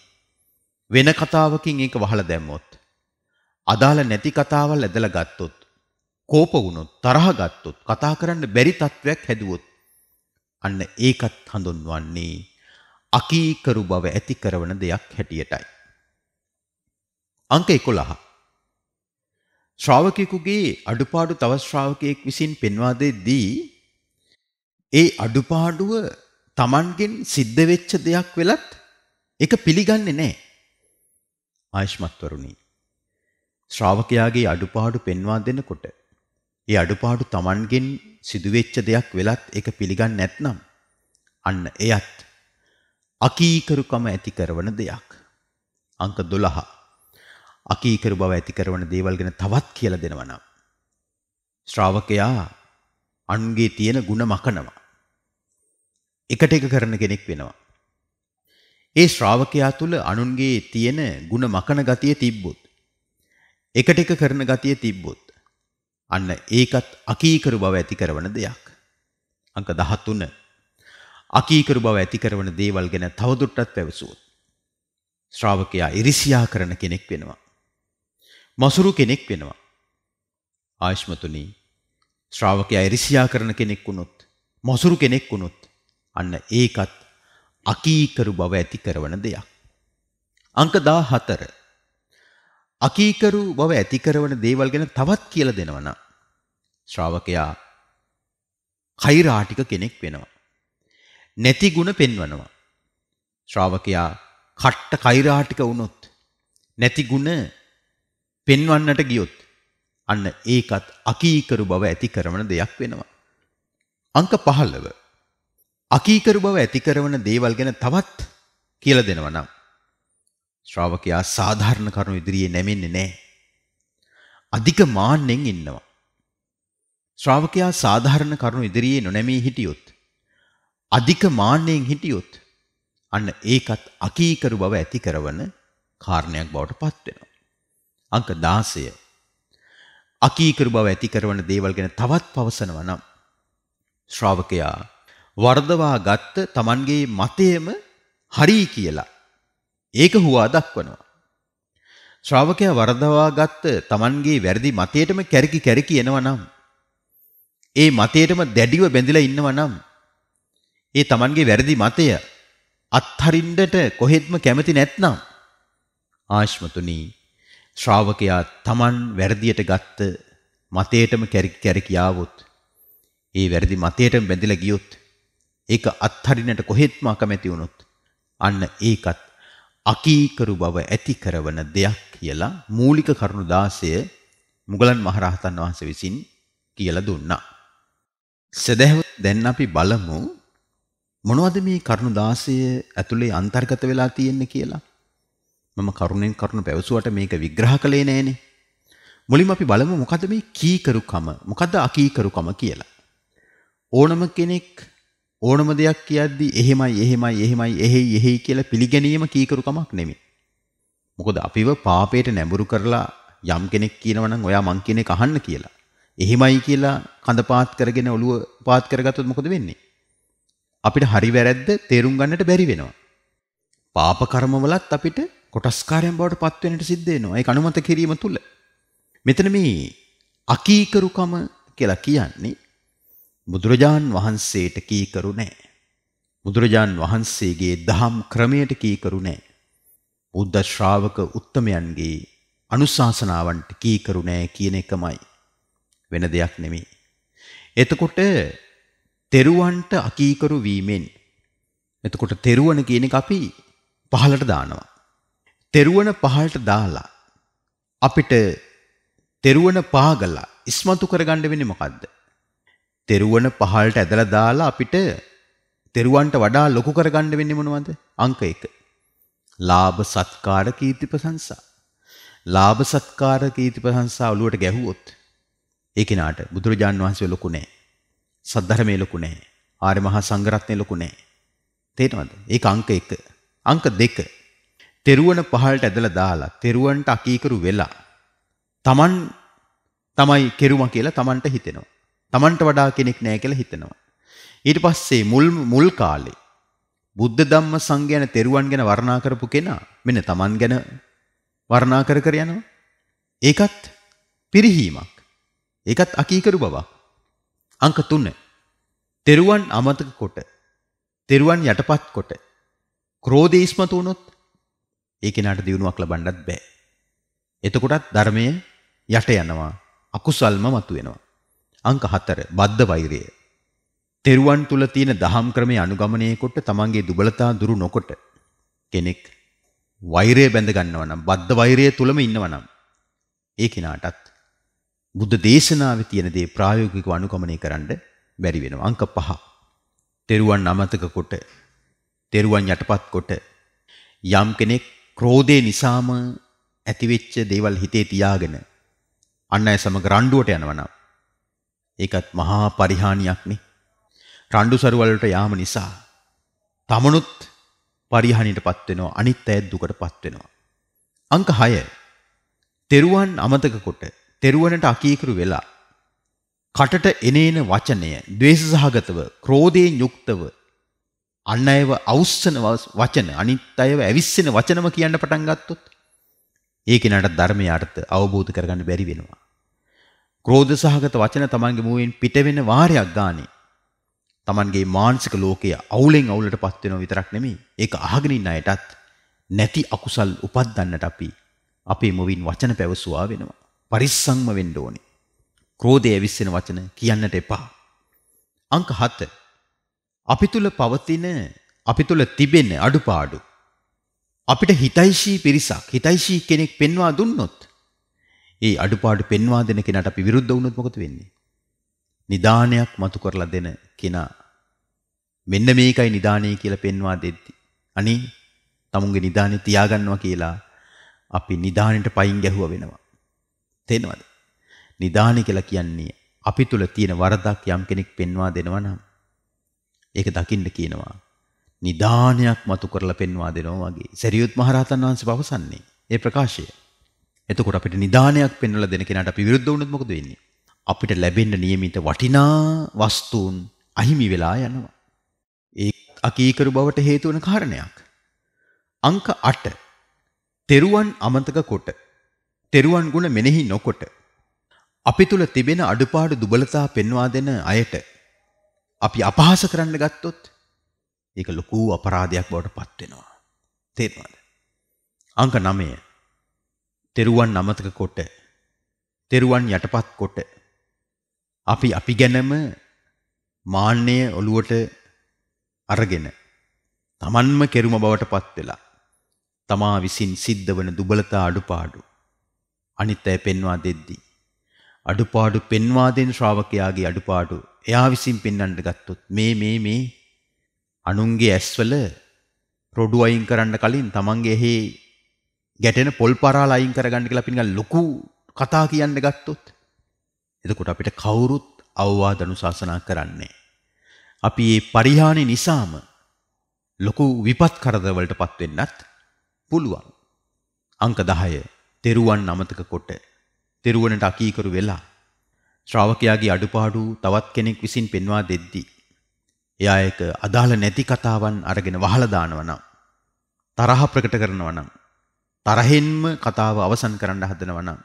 Speaker 1: වෙන කතාවකින් ඒක වහලා දැම්මොත් අදාළ නැති කතාවල් ඇදලා ගත්තොත් කෝප වුණොත් තරහ ගත්තොත් කතා කරන්න බැරි තත්වයක් හැදුවොත් අන්න ඒකත් හඳුන්වන්නේ අකීකරු බව ඇති කරන දෙයක් හැටියටයි අංක 11 ශ්‍රාවකයෙකුගේ අඩුපාඩු තව ශ්‍රාවකයෙක් විසින් පෙන්වා දෙද්දී ඒ අඩුපාඩුව Tamanගෙන් සිද්ධ වෙච්ච දෙයක් වෙලත් ඒක පිළිගන්නේ නැහැ. ආයෂ්මත් වරුණි. ශ්‍රාවකයාගේ අඩුපාඩු පෙන්වා දෙනකොට ඒ අඩුපාඩු Tamanගෙන් සිදු වෙච්ච දෙයක් වෙලත් ඒක පිළිගන්නේ නැත්නම් අන්න එයත් අකීකරුකම ඇති කරන දෙයක්. අංක 12 අකීකරු බව ඇති කරන දේවල් ගැන තවත් කියලා දෙනවා නම් ශ්‍රාවකයා අනුන්ගේ තියෙන ಗುಣ මකනවා. එකට එක කරන කෙනෙක් වෙනවා. ඒ ශ්‍රාවකයා තුල අනුන්ගේ තියෙන ಗುಣ මකන ගතිය තිබ්බොත් එකට එක කරන ගතිය තිබ්බොත් අන්න ඒකත් අකීකරු බව ඇති කරන දෙයක්. අංක 13 අකීකරු බව ඇති කරන දේවල් ගැන තවදුරටත් පැවසුවොත් ශ්‍රාවකයා ඉරිසියා කරන කෙනෙක් වෙනවා. මසුරු කෙනෙක් වෙනවා. ආයශ්මතුනි ශ්‍රාවකයා ඉරිසියා කරන කෙනෙක් වුණොත් මසුරු කෙනෙක් වුණොත් අන්න ඒකත් අකීකරු බව ඇති කරන දෙයක්. අංක 14 අකීකරු බව ඇති කරන දේවල් ගැන තවත් කියලා දෙනවා නම් ශ්‍රාවකයා කෛරාටික කෙනෙක් වෙනවා. නැති ಗುಣ පෙන්වනවා. ශ්‍රාවකයා කට්ට කෛරාටික වුණොත් නැති ಗುಣ පෙන්වන්නට ගියොත් අන්න ඒකත් අකීකරු බව ඇති කරන දෙයක් වෙනවා. අංක 15. අකීකරු බව ඇති කරන දේවල් ගැන තවත් කියලා දෙනවා නම් ශ්‍රාවකයා සාධාරණ කරුණු ඉදිරියේ නැමෙන්නේ නැහැ. අධික මාන්නෙන් ඉන්නවා. ශ්‍රාවකයා සාධාරණ කරුණු ඉදිරියේ නොනැමී හිටියොත් අධික මාන්නෙන් හිටියොත් අන්න ඒකත් අකීකරු බව ඇති කරන කාරණයක් බවට පත් වෙනවා. අංක 16 අකීකරු බව ඇති කරන දේවල් ගැන තවත් පවසනවා නම් ශ්‍රාවකයා වර්ධවා ගත්ත Tamanගේ මතයම හරි කියලා ඒක හුවා දක්වනවා ශ්‍රාවකයා වර්ධවා ගත්ත Tamanගේ වැරදි මතයටම කැරකි කැරකි එනවා නම් ඒ මතයටම දැඩිව බැඳිලා ඉන්නවා නම් ඒ Tamanගේ වැරදි මතය අත්හරින්නට කොහෙත්ම කැමති නැත්නම් ආශ්මතුනි ශ්‍රාවකයා Taman වැරදියට ගත්ත මතයටම කැරකි කැරකි ආවොත් ඒ වැරදි මතයටම බැඳිලා ගියොත් ඒක අත්හරින්නට කොහෙත්ම අකමැති වුණොත් අන්න ඒකත් අකීකරු බව ඇති කරන දෙයක් කියලා මූලික කරුණු 16 මුගලන් මහරහතන් වහන්සේ විසින් කියලා දුන්නා. සදහව දැන් අපි බලමු මොනවද මේ කරුණු 16 ඇතුලේ අන්තර්ගත වෙලා තියෙන්නේ කියලා. මම කරුණෙන් කරුණ පැවසුවට මේක විග්‍රහ කළේ නෑනේ. මුලින්ම අපි බලමු මොකද මේ කීකරුකම මොකද අකීකරුකම කියලා. ඕනම කෙනෙක් ඕනම දෙයක් කියද්දී එහෙමයි එහෙමයි එහෙමයි එහෙයි එහෙයි කියලා පිළිගැනීම කීකරුකමක් නෙමෙයි. මොකද අපිව පාපයට නැඹුරු කරලා යම් කෙනෙක් කියනවා නම් ඔයා මං කියන එක අහන්න කියලා. එහෙමයි කියලා කඳ පාත් කරගෙන ඔළුව පාත් කරගත්තොත් මොකද වෙන්නේ? අපිට හරි වැරද්ද තේරුම් ගන්නට බැරි වෙනවා. පාප කර්මවලත් අපිට කොටස්කාරයන් බවට පත්වෙනට සිද්ධ වෙනවා. ඒක අනුමත කිරීම තුල. මෙතන මේ අකීකරුකම කියලා කියන්නේ බුදුරජාන් වහන්සේට කීකරු නැහැ. බුදුරජාන් වහන්සේගේ දහම් ක්‍රමයට කීකරු නැහැ. බුද්ධ ශ්‍රාවක උත්තමයන්ගේ අනුශාසනාවන්ට කීකරු නැහැ කියන එකමයි. වෙන දෙයක් නෙමෙයි. එතකොට තෙරුවන්ට අකීකරු වීමෙන් එතකොට තෙරුවන කියන එක අපි පහලට දානවා. තෙරුවන පහලට දාලා අපිට තෙරුවන පහගලා ඉස්මතු කරගන්න වෙන්නේ මොකද්ද? තෙරුවන පහලට ඇදලා දාලා අපිට තෙරුවන්ට වඩා ලොකු කරගන්න වෙන්නේ මොනවද? අංක 1. ලාභ සත්කාර කීර්ති ප්‍රශංසා. ලාභ සත්කාර කීර්ති ප්‍රශංසා ඔලුවට ගැහුවොත් ඒ කෙනාට බුදුරජාන් වහන්සේ ලොකු නෑ. සද්ධර්මයේ ලොකු නෑ. ආර්ය මහා සංඝරත්නයේ ලොකු නෑ. තේරෙනවද? ඒක අංක 1. අංක 2. තෙරුවන පහලට ඇදලා දාලා තෙරුවන්ට අකීකරු වෙලා තමන් තමයි කෙරුම කියලා තමන්ට හිතෙනවා. තමන්ට වඩා කෙනෙක් නැහැ කියලා හිතෙනවා. ඊට පස්සේ මුල් මුල් කාලේ බුද්ධ ධම්ම සංඝයාන තෙරුවන් ගැන වර්ණනා කරපු කෙනා මෙන්න තමන් ගැන වර්ණනා කර කර යනවා. ඒකත් පිරිහීමක්. ඒකත් අකීකරු බවක්. අංක 3. තෙරුවන් අමතක කොට තෙරුවන් යටපත් කොට ක්‍රෝධය ඉස්මතු වුණොත් ඒ කෙනාට දියුණුවක් ලබන්නත් බෑ. එතකොටත් ධර්මය යට යනවා. අකුසල්ම මතුවෙනවා. අංක 4 බද්ධ වෛරය. තෙරුවන් තුල තියෙන දහම් ක්‍රමයේ අනුගමනය කොට තමන්ගේ දුබලතා දුරු නොකොට කෙනෙක් වෛරය බැඳ ගන්නවා නම් බද්ධ වෛරය තුලම ඉන්නවා නම් ඒ කෙනාටත් බුද්ධ දේශනාවේ තියෙන දේ ප්‍රායෝගිකව අනුගමනය කරන්න බැරි වෙනවා. අංක 5 තෙරුවන් අමතක කොට තෙරුවන් යටපත් කොට යම් කෙනෙක් ක්‍රෝධය නිසාම ඇතිවෙච්ච දේවල් හිතේ තියාගෙන අන්න ඒ සමග රණ්ඩුවට යනවනම් ඒකත් මහා පරිහානියක් නේ. රණ්ඩු සරුවලට යාම නිසා තමනුත් පරිහානියටපත් වෙනවා අනිත් අය දුකටපත් වෙනවා. අංක 6. තෙරුවන් අමතක කොට තෙරුවනට අකීකරු වෙලා කටට එනේන වචනය ද්වේෂ සහගතව ක්‍රෝධයෙන් යුක්තව අන් අයව අවුස්සන වචන අනිත් අයව ඇවිස්සෙන වචනම කියන්න පටන් ගත්තොත් ඒ කෙනාට ධර්මයේ අර්ථ අවබෝධ කරගන්න බැරි වෙනවා. ක්‍රෝධ සහගත වචන තමන්ගේ මුවෙන් පිට වෙන වාරයක් ගානේ තමන්ගේ මානසික ලෝකය අවුලෙන් අවුලටපත් වෙනව විතරක් නෙමෙයි ඒක අහගෙන ඉන්න අයටත් නැති අකුසල් උපද්දන්නට අපි අපේ මුවින් වචන පැවසුවා වෙනවා පරිස්සම්ම වෙන්න ඕනේ ක්‍රෝධය විශ්සෙන වචන කියන්නට එපා අංක 7 අපි තුල පවතින අපි තුල තිබෙන අඩුපාඩු අපිට හිතයිශී පිරිසක් හිතයිශී කෙනෙක් පෙන්වා දුන්නොත් ඒ අඩුපාඩු පෙන්වා දෙන කෙනාට අපි විරුද්ධ වුණොත් මොකද වෙන්නේ? නිදානයක් මතු කරලා දෙන කෙනා මෙන්න මේකයි නිදානේ කියලා පෙන්වා දෙද්දි අනේ තමුන්ගේ නිදානේ තියාගන්නවා කියලා අපි නිදානෙට පයින් ගැහුවා වෙනවා. තේනවද? නිදානේ කියලා කියන්නේ අපි තුල තියෙන වරදක් යම් කෙනෙක් පෙන්වා දෙනවා නම් ඒක දකින්න කියනවා. නිදානයක් මතු කරලා පෙන්වා දෙනවා වගේ. සරියුත් මහරහතන් වහන්සේ පවසන්නේ ඒ ප්‍රකාශය. එතකොට අපිට නිදානයක් පෙන්වලා දෙන කෙනාට අපි විරුද්ධ වුණොත් මොකද වෙන්නේ? අපිට ලැබෙන්න નિયમિત වටිනා වස්තුන් අහිමි වෙලා යනවා. ඒ අකීකරු බවට හේතු වෙන කාරණයක්. අංක 8. තෙරුවන් අමතක කොට. තෙරුවන් ගුණ මෙනෙහි නොකොට. අපි තුල තිබෙන අඩුපාඩු දුබලතා පෙන්වා දෙන අයට අපි අපහාස කරන්න ගත්තොත් ඒක ලොකු අපරාධයක් බවට පත් වෙනවා. තේරෙනවද? අංක 9. තෙරුවන් නමතක කොට තෙරුවන් යටපත් කොට අපි අපි ගැනම මාන්නය ඔළුවට අරගෙන තමන්ම කෙරුම බවට පත් වෙලා තමා විසින් සිද්ධ වන දුබලතා අඩුපාඩු අනිත් අය පෙන්වා දෙද්දී අඩුපාඩු පෙන්වා දෙන ශ්‍රාවකයාගේ අඩුපාඩු එයා විසින් පෙන්වන්න ගත්තොත් මේ මේ මේ අනුන්ගේ ඇස්වල රොඩු අයින් කරන්න කලින් තමන්ගේ එහි ගැටෙන පොල් පරාල අයින් කරගන්න කියලා අපි නිකන් ලොකු කතා කියන්න ගත්තොත් එතකොට අපිට කවුරුත් අවවාද අනුශාසනා කරන්නේ අපි මේ පරිහානි නිසාම ලොකු විපත් කරදර වලටපත් වෙන්නත් පුළුවන් අංක 10 තෙරුවන් අමතක කොට තෙරුවනට අකීකරු වෙලා ශ්‍රාවකයාගේ අඩුපාඩු තවත් කෙනෙක් විසින් පෙන්වා දෙද්දී එයා ඒක අදාළ නැති කතාවන් අරගෙන වහලා දානවා නම් තරහ ප්‍රකට කරනවා නම් තරහෙන්ම කතාව අවසන් කරන්න හදනවා නම්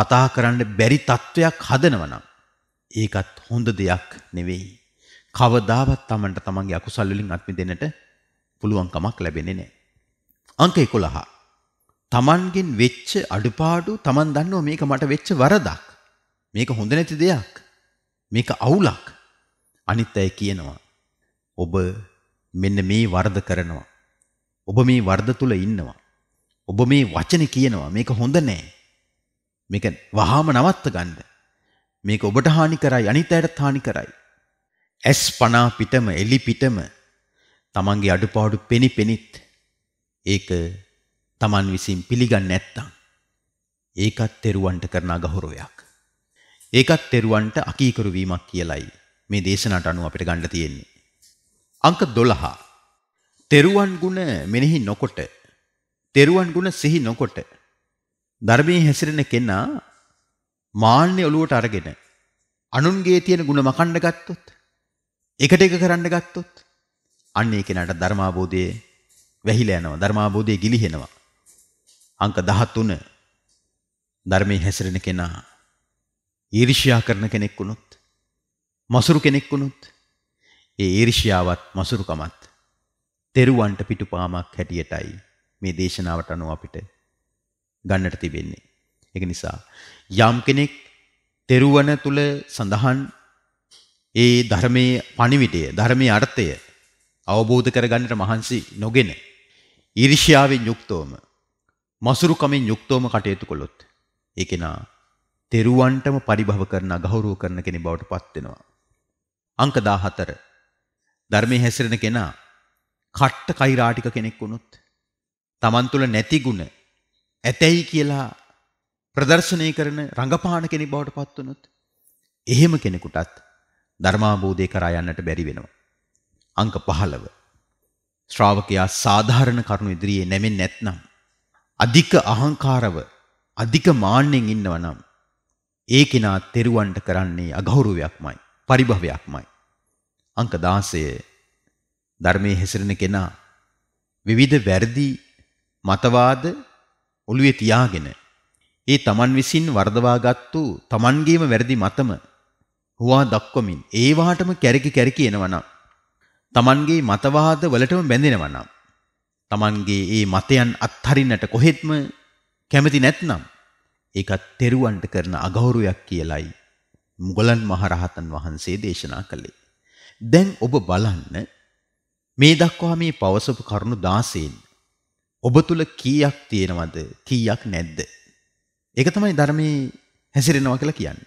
Speaker 1: කතා කරන්න බැරි තත්වයක් හදනවා නම් ඒකත් හොඳ දෙයක් නෙවෙයි කවදාවත් Tamanට Tamanගේ අකුසල් වලින් අත් මිදෙන්නට පුළුවන්කමක් ලැබෙන්නේ නැහැ අංක 11 තමන්ගෙන් වෙච්ච අඩුපාඩු තමන් දන්නවා මේක මට වෙච්ච වරදක්. මේක හොඳ නැති දෙයක්. මේක අවුලක්. අනිත් අය කියනවා ඔබ මෙන්න මේ වර්ධ කරනවා. ඔබ මේ වර්ධ තුල ඉන්නවා. ඔබ මේ වචන කියනවා මේක හොඳ නෑ. මේක වහාම නවත්ත ගන්න. මේක ඔබට හානි කරයි අනිත් අයටත් හානි කරයි. ඇස් පනා පිටම එලි පිටම තමන්ගේ අඩුපාඩු පෙනි පෙනිත් ඒක තමන් විසින් පිළිගන්නේ නැත්තම් ඒකත් තෙරුවන්ට කරන අගහොරයක්. ඒකත් තෙරුවන්ට අකීකරු වීමක් කියලයි මේ දේශනාට අනුව අපිට ගන්න තියෙන්නේ. අංක 12. තෙරුවන් ගුණ මෙනෙහි නොකොට තෙරුවන් ගුණ සිහි නොකොට ධර්මයේ හැසිරෙන කෙනා මාන්නේ ඔලුවට අරගෙන අනුන්ගේ තියෙන ಗುಣ මකන්න ගත්තොත් එකට එක කරන්න ගත්තොත් අන්න ඒ කෙනාට ධර්මාබෝධයේ වැහිලා යනවා ධර්මාබෝධයේ ගිලිහෙනවා අංක 13 ධර්මයේ හැසිරෙන කෙනා ඊර්ෂ්‍යා කරන කෙනෙක් වුණොත් මසුරු කෙනෙක් වුණොත් ඒ ඊර්ෂ්‍යාවත් මසුරුකමත් තෙරුවන්ට පිටුපාමක් හැටියටයි මේ දේශනාවට අනුව අපිට ගන්නට තිබෙන්නේ. ඒක නිසා යම් කෙනෙක් තෙරුවන තුල සඳහන් ඒ ධර්මයේ පණිවිඩය ධර්මයේ අර්ථය අවබෝධ කරගන්නට මහන්සි නොගෙන ඊර්ෂ්‍යාවෙන් යුක්තවම මසුරුකමින් යුක්තවම කටයුතු කළොත් ඒ කෙනා තෙරුවන්ටම පරිභව කරන ගෞරව කරන කෙනෙක් බවට පත් වෙනවා. අංක 14. ධර්මයේ හැසිරෙන කෙනා කට්ට කෛරාටික කෙනෙක් වුණොත් තමන් තුළ නැති ಗುಣ ඇතැයි කියලා ප්‍රදර්ශනය කරන රඟපාන කෙනෙක් බවට පත් වුණොත් එහෙම කෙනෙකුටත් ධර්මාභෝධය කරා යන්නට බැරි වෙනවා. අංක 15. ශ්‍රාවකයා සාධාරණ කරුණු ඉදිරියේ නැමෙන්නේ නැත්නම් අධික අහංකාරව අධික මාන්නෙන් ඉන්නවනම් ඒ කෙනා තෙරුවන්ට කරන්නේ අගෞරවයක්මයි පරිභවයක්මයි අංක 16 ධර්මයේ හැසිරෙන කෙනා විවිධ වැරදි මතවාද ඔළුවේ තියාගෙන ඒ තමන් විසින් වර්ධවාගත්තු තමන්ගේම වැරදි මතම හුවා දක්වමින් ඒ වාටම කැරකි කැරකි එනවනම් තමන්ගේ මතවාද වලටම බැඳෙනවනම් තමන්ගේ ඒ මතයන් අත්හරින්නට කොහෙත්ම කැමති නැත්නම් ඒකත් තෙරුවන්ට කරන අගෞරවයක් කියලයි මුගලන් මහරහතන් වහන්සේ දේශනා කළේ. දැන් ඔබ බලන්න මේ දක්වා මේ පවසපු කරුණු 16න් ඔබ තුල කීයක් තියෙනවද කීයක් නැද්ද? ඒක තමයි ධර්මයේ හැසිරෙනවා කියලා කියන්නේ.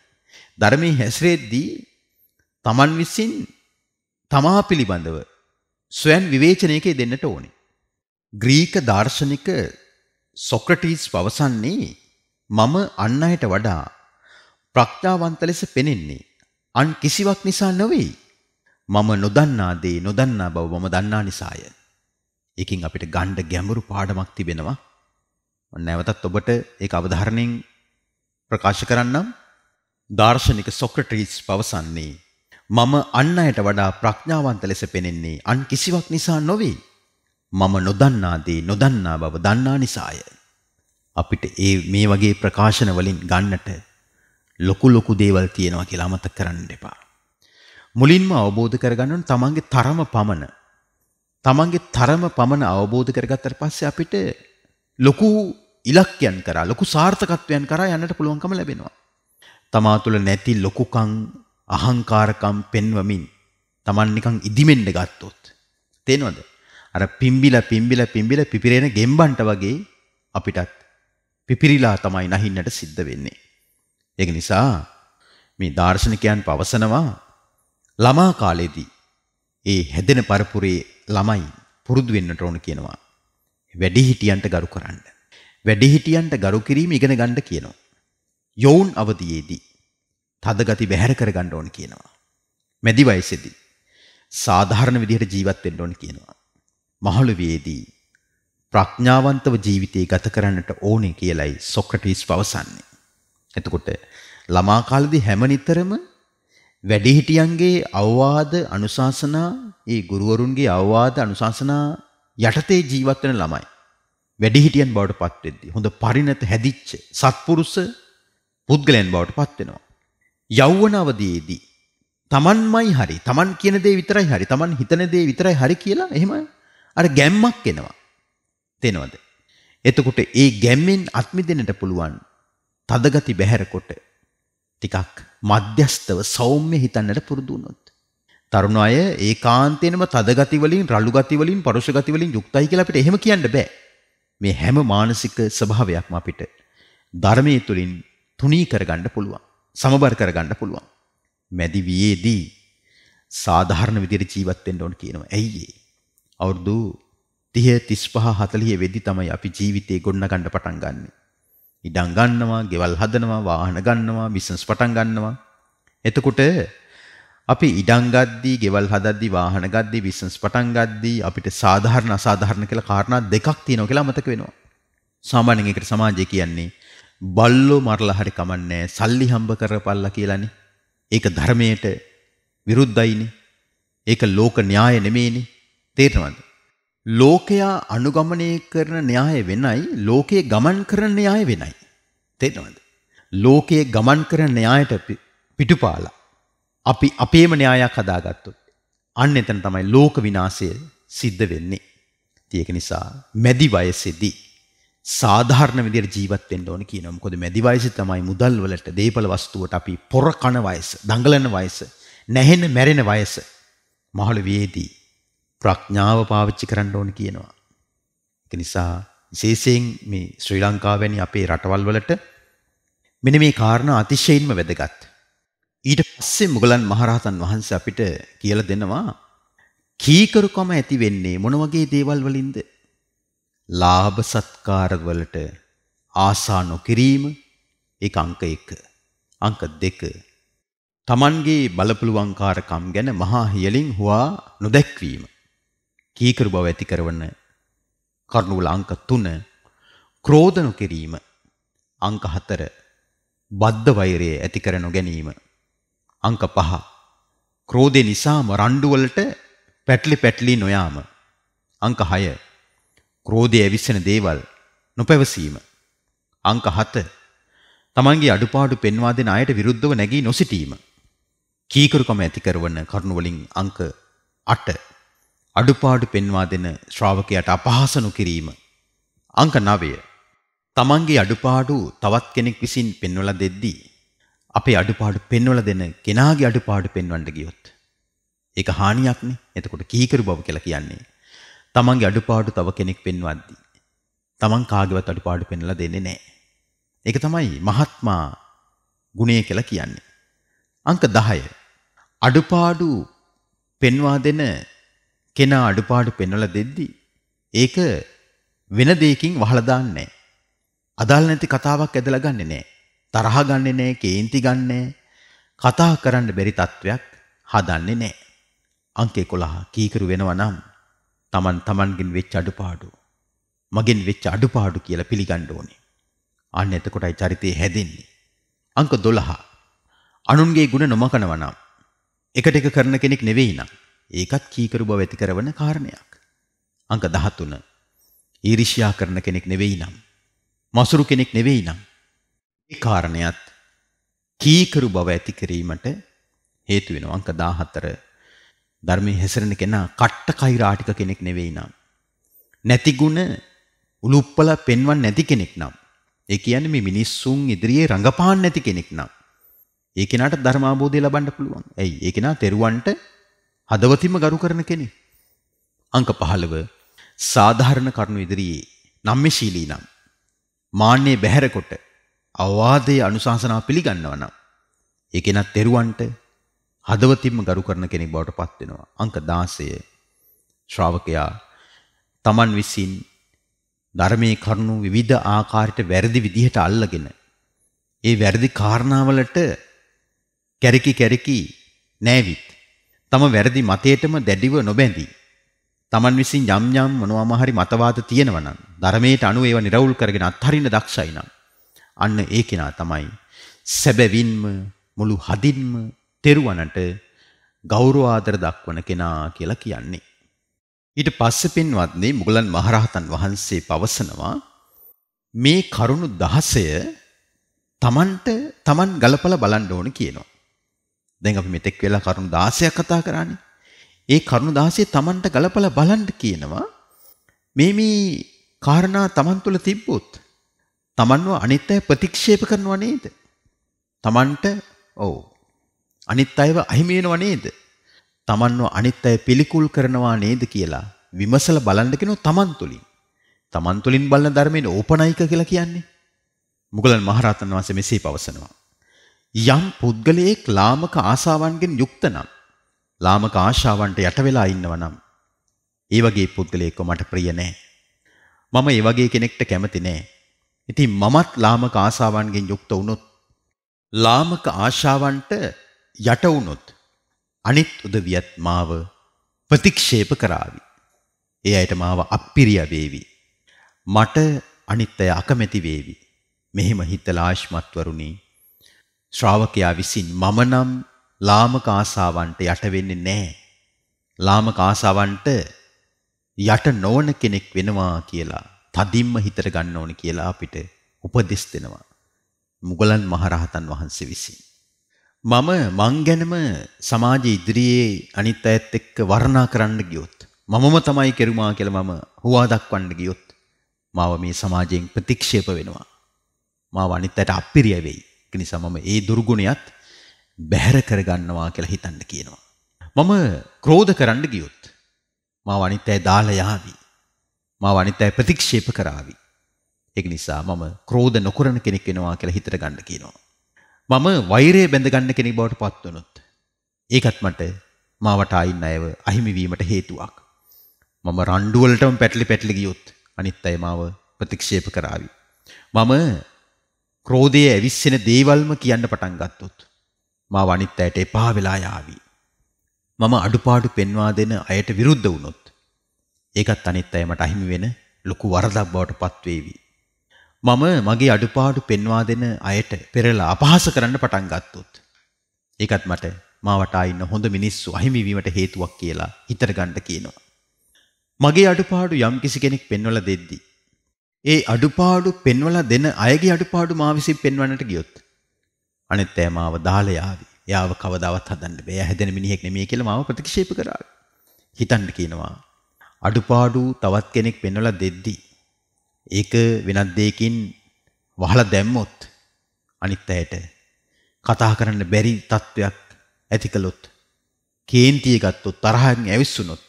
Speaker 1: ධර්මයේ හැසිරෙද්දී Taman විසින් තමා පිළිබඳව ස්වයන් විවේචනයකේ දෙන්නට ඕනේ. ග්‍රීක දාර්ශනික සොක්‍රටිස් පවසන්නේ මම අන් අයට වඩා ප්‍රඥාවන්ත ලෙස පෙනෙන්නේ අන් කිසිවක් නිසා නොවේ. මම නොදන්නා දේ නොදන්නා බව මම දන්නා නිසාය. ඒකින් අපිට ගණ්ඩ ගැඹුරු පාඩමක් තිබෙනවා. නැවතත් ඔබට ඒක අවධාරණයෙන් ප්‍රකාශ කරන්නම්. දාර්ශනික සොක්‍රටිස් පවසන්නේ මම අන් අයට වඩා ප්‍රඥාවන්ත ලෙස පෙනෙන්නේ අන් කිසිවක් නිසා නොවේ. මම නොදන්නා දේ නොදන්නා බව දන්නා නිසාය. අපිට ඒ මේ වගේ ප්‍රකාශන වලින් ගන්නට ලොකු ලොකු දේවල් තියෙනවා කියලා අමතක කරන්න එපා. මුලින්ම අවබෝධ කරගන්න ඕන තමන්ගේ තරම පමණ. තමන්ගේ තරම පමණ අවබෝධ කරගත්තට පස්සේ අපිට ලොකු ඉලක්කයන් කරා ලොකු සාර්ථකත්වයන් කරා යන්නට පුළුවන්කම ලැබෙනවා. තමා තුළ නැති ලොකුකම් අහංකාරකම් පෙන්වමින් තමන් නිකන් ඉදිමෙන්න ගත්තොත් තේනවද? අර පිම්බිලා පිම්බිලා පිම්බිලා පිපිරෙන ගෙම්බන්ට වගේ අපිටත් පිපිරිලා තමයි නැහින්නට සිද්ධ වෙන්නේ. ඒක නිසා මේ දාර්ශනිකයන් පවසනවා ළමා කාලයේදී ඒ හැදෙන පරපුරේ ළමයි පුරුදු වෙන්නට ඕන කියනවා. වැඩිහිටියන්ට ගරු කරන්න. වැඩිහිටියන්ට ගරු කිරීම ඉගෙන ගන්න කියනවා. යෝවුන් අවධියේදී තදගති බැහැර කර ගන්න ඕන කියනවා. මැදි වයසේදී සාධාරණ විදිහට ජීවත් වෙන්න ඕන කියනවා. මහලු වේදී ප්‍රඥාවන්තව ජීවිතය ගත කරන්නට ඕනේ කියලයි සොක්‍රටිස් පවසන්නේ. එතකොට ළමා කාලේදී හැම නිතරම වැඩිහිටියන්ගේ අවවාද අනුශාසනා, ඒ ගුරුවරුන්ගේ අවවාද අනුශාසනා යටතේ ජීවත් වෙන ළමයි වැඩිහිටියන් බවට පත් වෙද්දී හොඳ පරිණත හැදිච්ච සත්පුරුෂ පුද්ගලයන් බවට පත් වෙනවා. යෞවන අවදීදී Tamanmai hari, Taman කියන දේ විතරයි hari, Taman හිතන දේ විතරයි hari කියලා එහෙම අර ගැම්මක් එනවා. දෙනවද? එතකොට ඒ ගැම්මෙන් අත්මිදෙන්නට පුළුවන් තදගති බැහැරකොට ටිකක් මධ්‍යස්තව සෞම්‍ය හිතන්නට පුරුදු වුණොත් තරුණ අය ඒකාන්තයෙන්ම තදගති වලින් රළු ගති වලින් පරුෂ ගති වලින් යුක්තයි කියලා අපිට එහෙම කියන්න බෑ. මේ හැම මානසික ස්වභාවයක්ම අපිට ධර්මයේ තුලින් තුනී කරගන්න පුළුවන්. සමබර කරගන්න පුළුවන්. මැදි වියේදී සාධාරණ විදිහට ජීවත් වෙන්න ඕන කියනවා. ඇයි ඒ? අවුරුදු 30 35 40 වෙද්දි තමයි අපි ජීවිතේ ගොඩනගන්න පටන් ගන්නෙ. ඉඩම් ගන්නවා, ගෙවල් හදනවා, වාහන ගන්නවා, බිස්නස් පටන් ගන්නවා. එතකොට අපි ඉඩම් ගද්දී, ගෙවල් හදද්දී, වාහන ගද්දී, බිස්නස් පටන් ගද්දී අපිට සාධාරණ අසාධාරණ කියලා කාරණා දෙකක් තියෙනවා කියලා මතක වෙනවා. සාමාන්‍යයෙන් ඒකට සමාජය කියන්නේ බල්ලෝ මරලා හරි කමන්නේ සල්ලි හම්බ කරපල්ලා කියලානේ. ඒක ධර්මයට විරුද්ධයිනේ. ඒක ලෝක න්‍යාය නෙමෙයිනේ. තේරෙනවද? ලෝකයා අනුගමනය කරන න්‍යාය වෙනයි ලෝකයේ ගමන් කරන න්‍යාය වෙනයි. තේරෙනවද? ලෝකයේ ගමන් කරන න්‍යායට පිටුපාලා අපි අපේම න්‍යායක් හදාගත්තොත් අන්න එතන තමයි ලෝක විනාශය සිද්ධ වෙන්නේ. ඉතින් ඒක නිසා මැදි වයසේදී සාධාරණ විදිහට ජීවත් වෙන්න ඕන කියනවා. මොකද මැදි වයසේ තමයි මුදල් වලට, දේපල වස්තුවට අපි පොර කන වයස, දඟලන වයස, නැහෙන මැරෙන වයස. මහලු වේදී ප්‍රඥාව පාවිච්චි කරන්න ඕන කියනවා. ඒක නිසා විශේෂයෙන් මේ ශ්‍රී ලංකාව වැනි අපේ රටවල් වලට මෙන්න මේ කාරණා අතිශයින්ම වැදගත්. ඊට පස්සේ මුගලන් මහරහතන් වහන්සේ අපිට කියලා දෙනවා කීකරුකම ඇති වෙන්නේ මොන වගේ දේවල් වලින්ද? ලාභ සත්කාර වලට ආසා නොකිරීම ඒක අංක 1. අංක 2. Tamanගේ බලපුලුවන්කාරකම් ගැන මහා හියලින් හුවා නොදැක්වීම. කීකරු බව ඇති කරන කරුණුවල අංක 3 ක්‍රෝධ නොකිරීම අංක 4 බද්ධ වෛරය ඇති කර නොගැනීම අංක 5 ක්‍රෝධය නිසාම රණ්ඩු වලට පැටලි පැටලි නොයාම අංක 6 ක්‍රෝධය ඇවිස්සෙන දේවල් නොපැවසීම අංක 7 තමන්ගේ අඩුපාඩු පෙන්වා දෙන අයට විරුද්ධව නැගී නොසිටීම කීකරුකම ඇති කරන කරුණු වලින් අංක 8 අඩුපාඩු පෙන්වා දෙන ශ්‍රාවකයාට අපහාස නොකිරීම. අංක 9. තමන්ගේ අඩුපාඩු තවත් කෙනෙක් විසින් පෙන්වලා දෙද්දී අපේ අඩුපාඩු පෙන්වලා දෙන කෙනාගේ අඩුපාඩු පෙන්වන්න ගියොත් ඒක හානියක්නේ. එතකොට කීකරු බව කියලා කියන්නේ. තමන්ගේ අඩුපාඩු තව කෙනෙක් පෙන්වද්දී තමන් කාගේවත් අඩුපාඩු පෙන්වලා දෙන්නේ නැහැ. ඒක තමයි මහත්මා ගුණය කියලා කියන්නේ. අංක 10 අඩුපාඩු පෙන්වා දෙන කෙනා අඩුපාඩු පෙන්වලා දෙද්දි ඒක වෙන දෙයකින් වහලා දාන්නේ අදාළ නැති කතාවක් ඇදලා ගන්නෙ නෑ. තරහ ගන්නෙ නෑ, කේන්ති ගන්නෙ කතා කරන්න බැරි තත්වයක් හදන්නේ නෑ. අංක 11 කීකරු වෙනවා නම් Taman Tamanගෙන් වෙච්ච අඩුපාඩු මගෙන් වෙච්ච අඩුපාඩු කියලා පිළිගන්න ඕනේ. අන්න එතකොටයි චරිතය හැදෙන්නේ. අංක 12 අනුන්ගේ ගුණ නොමකනවා නම් එකට එක කරන කෙනෙක් නෙවෙයි නම් ඒකත් කීකරු බව ඇති කරන කාරණයක්. අංක 13. ඊර්ෂ්‍යා කරන කෙනෙක් නෙවෙයි නම් මසුරු කෙනෙක් නෙවෙයි නම් මේ කාරණයත් කීකරු බව ඇති කිරීමට හේතු වෙනවා. අංක 14. ධර්මයේ හැසිරෙන කෙනා කට්ට කෛරාටික කෙනෙක් නෙවෙයි නම් නැති ಗುಣ උලුප්පල පෙන්වන්න නැති කෙනෙක් නම් ඒ කියන්නේ මේ මිනිස්සුන් ඉදිරියේ රඟපාන්න නැති කෙනෙක් නම් ඒ කෙනාට ධර්මාභෝධය ලබන්න පුළුවන්. ඇයි? ඒ කෙනා තෙරුවන්ට හදවතින්ම ගරු කරන කෙනෙක්. අංක 15 සාධාරණ කරුණු ඉදිරියේ නම්මශීලී නම් මාන්නේ බැහැරකොට අවවාදයේ අනුශාසනාව පිළිගන්නවා නම් ඒ කෙනා තෙරුවන්ට හදවතින්ම ගරු කරන කෙනෙක් බවට පත් වෙනවා. අංක 16 ශ්‍රාවකයා Taman විසින් ධර්මයේ කරුණු විවිධ ආකාරයට වැරදි විදිහට අල්ලගෙන ඒ වැරදි කාරණාවලට කැරකි කැරකි නැවිත් තම වැරදි මතයටම දැඩිව නොබැඳී තමන් විසින් යම් යම් මොනවාම හරි මතවාද තියෙනවා නම් ධර්මයට අනුව ඒවා නිර්වුල් කරගෙන අත්හරින්න දක්ෂයි නම් අන්න ඒ කෙනා තමයි සැබවින්ම මුළු හදින්ම තෙරුවනට ගෞරව ආදර දක්වන කෙනා කියලා කියන්නේ. ඊට පස්සේ පින්වත්නි මුගලන් මහරහතන් වහන්සේ පවසනවා මේ කරුණු 16 තමන්ට තමන් ගලපලා බලන්න ඕන කියනවා. දැන් අපි මෙතෙක් වෙලා කරුණු 16ක් කතා කරානේ. ඒ කරුණු 16 Tamanට ගලපලා බලන්න කියනවා. මේ මේ කාරණා Taman තුල තිබ්බොත් Tamanව අනිත් අය ප්‍රතික්ෂේප කරනවා නේද? Tamanට ඔව්. අනිත් අයව අහිමි වෙනවා නේද? Tamanව අනිත් අය පිළිකුල් කරනවා නේද කියලා විමසලා බලන්න කියනවා Taman තුලින්. Taman තුලින් බලන ධර්මයේ ඕපනයික කියලා කියන්නේ. මුගලන් මහරහතන් වහන්සේ මෙසේ පවසනවා. යම් පුද්ගලයෙක් ලාමක ආශාවන්ගෙන් යුක්ත නම් ලාමක ආශාවන්ට යට වෙලා ඉන්නවා නම් ඒ වගේ පුද්ගලයෙක්ව මට ප්‍රිය නෑ. මම ඒ වගේ කෙනෙක්ට කැමති නෑ. ඉතින් මමත් ලාමක ආශාවන්ගෙන් යුක්ත වුණොත් ලාමක ආශාවන්ට යට වුණොත් අනිත් උදවියත් මාව ප්‍රතික්ෂේප කරાવી. ඒ අයට මාව අප්පිරිය වේවි. මට අනිත් අය අකමැති වේවි. මෙහෙම හිතලා ආශ්මත්වරුනි ශ්‍රාවකයා විසින් මම නම් ලාමක ආසාවන්ට යට වෙන්නේ නැහැ. ලාමක ආසාවන්ට යට නොවන කෙනෙක් වෙනවා කියලා තදින්ම හිතර ගන්න ඕන කියලා අපිට උපදෙස් දෙනවා. මුගලන් මහරහතන් වහන්සේ විසින්. මම මං ගැනම සමාජ ඉදිරියේ අනිත් අයත් එක්ක වර්ණනා කරන්න ගියොත් මමම තමයි කෙරුමා කියලා මම හුවා දක්වන්න ගියොත් මාව මේ සමාජයෙන් ප්‍රතික්ෂේප වෙනවා. මාව අනිත් අයට අපිරිය වෙයි. ඒක නිසා මම ඒ දුර්ගුණයත් බැහැර කරගන්නවා කියලා හිතන්න කියනවා. මම ක්‍රෝධ කරන්න ගියොත් මාව අනිත් අය දාලා යාවි. මාව අනිත් අය ප්‍රතික්ෂේප කරાવી. ඒක නිසා මම ක්‍රෝධ නොකරන කෙනෙක් වෙනවා කියලා හිතට ගන්න කියනවා. මම වෛරය බැඳ ගන්න කෙනෙක් බවට පත් වුණොත් ඒකත් මට මාවට ආයින් අයව අහිමි වීමට හේතුවක්. මම රණ්ඩු වලටම පැටලි පැටලි ගියොත් අනිත් අය මාව ප්‍රතික්ෂේප කරાવી. මම ක්‍රෝධයේ ඇවිස්සෙන දේවල්ම කියන්න පටන් ගත්තොත් මාව අනිත් අයට එපා වෙලා යාවි. මම අඩුපාඩු පෙන්වා දෙන අයට විරුද්ධ වුණොත් ඒකත් අනිත් අය මට අහිමි වෙන ලොකු වරදක් බවට පත්වේවි. මම මගේ අඩුපාඩු පෙන්වා දෙන අයට පෙරලා අපහාස කරන්න පටන් ගත්තොත් ඒකත් මට මාවට ආයින්න හොඳ මිනිස්සු අහිමි වීමට හේතුවක් කියලා හිතර ගන්න කියනවා. මගේ අඩුපාඩු යම් කිසි කෙනෙක් පෙන්වලා දෙද්දී ඒ අඩුපාඩු පෙන්වලා දෙන අයගේ අඩුපාඩු මා විසින් පෙන්වන්නට ගියොත් අනිත් අය මාව දාලා යාවි. යාව කවදාවත් හදන්න බෑ. එයා හැදෙන මිනිහෙක් නෙමෙයි කියලා මාව ප්‍රතික්ෂේප කරා. හිතන්න කියනවා. අඩුපාඩු තවත් කෙනෙක් පෙන්වලා දෙද්දි ඒක වෙනත් දෙයකින් වහලා දැම්මොත් අනිත් අයට කතා කරන්න බැරි තත්වයක් ඇති කළොත් කේන්තිය ගත්තොත් තරහෙන් ඇවිස්සුනොත්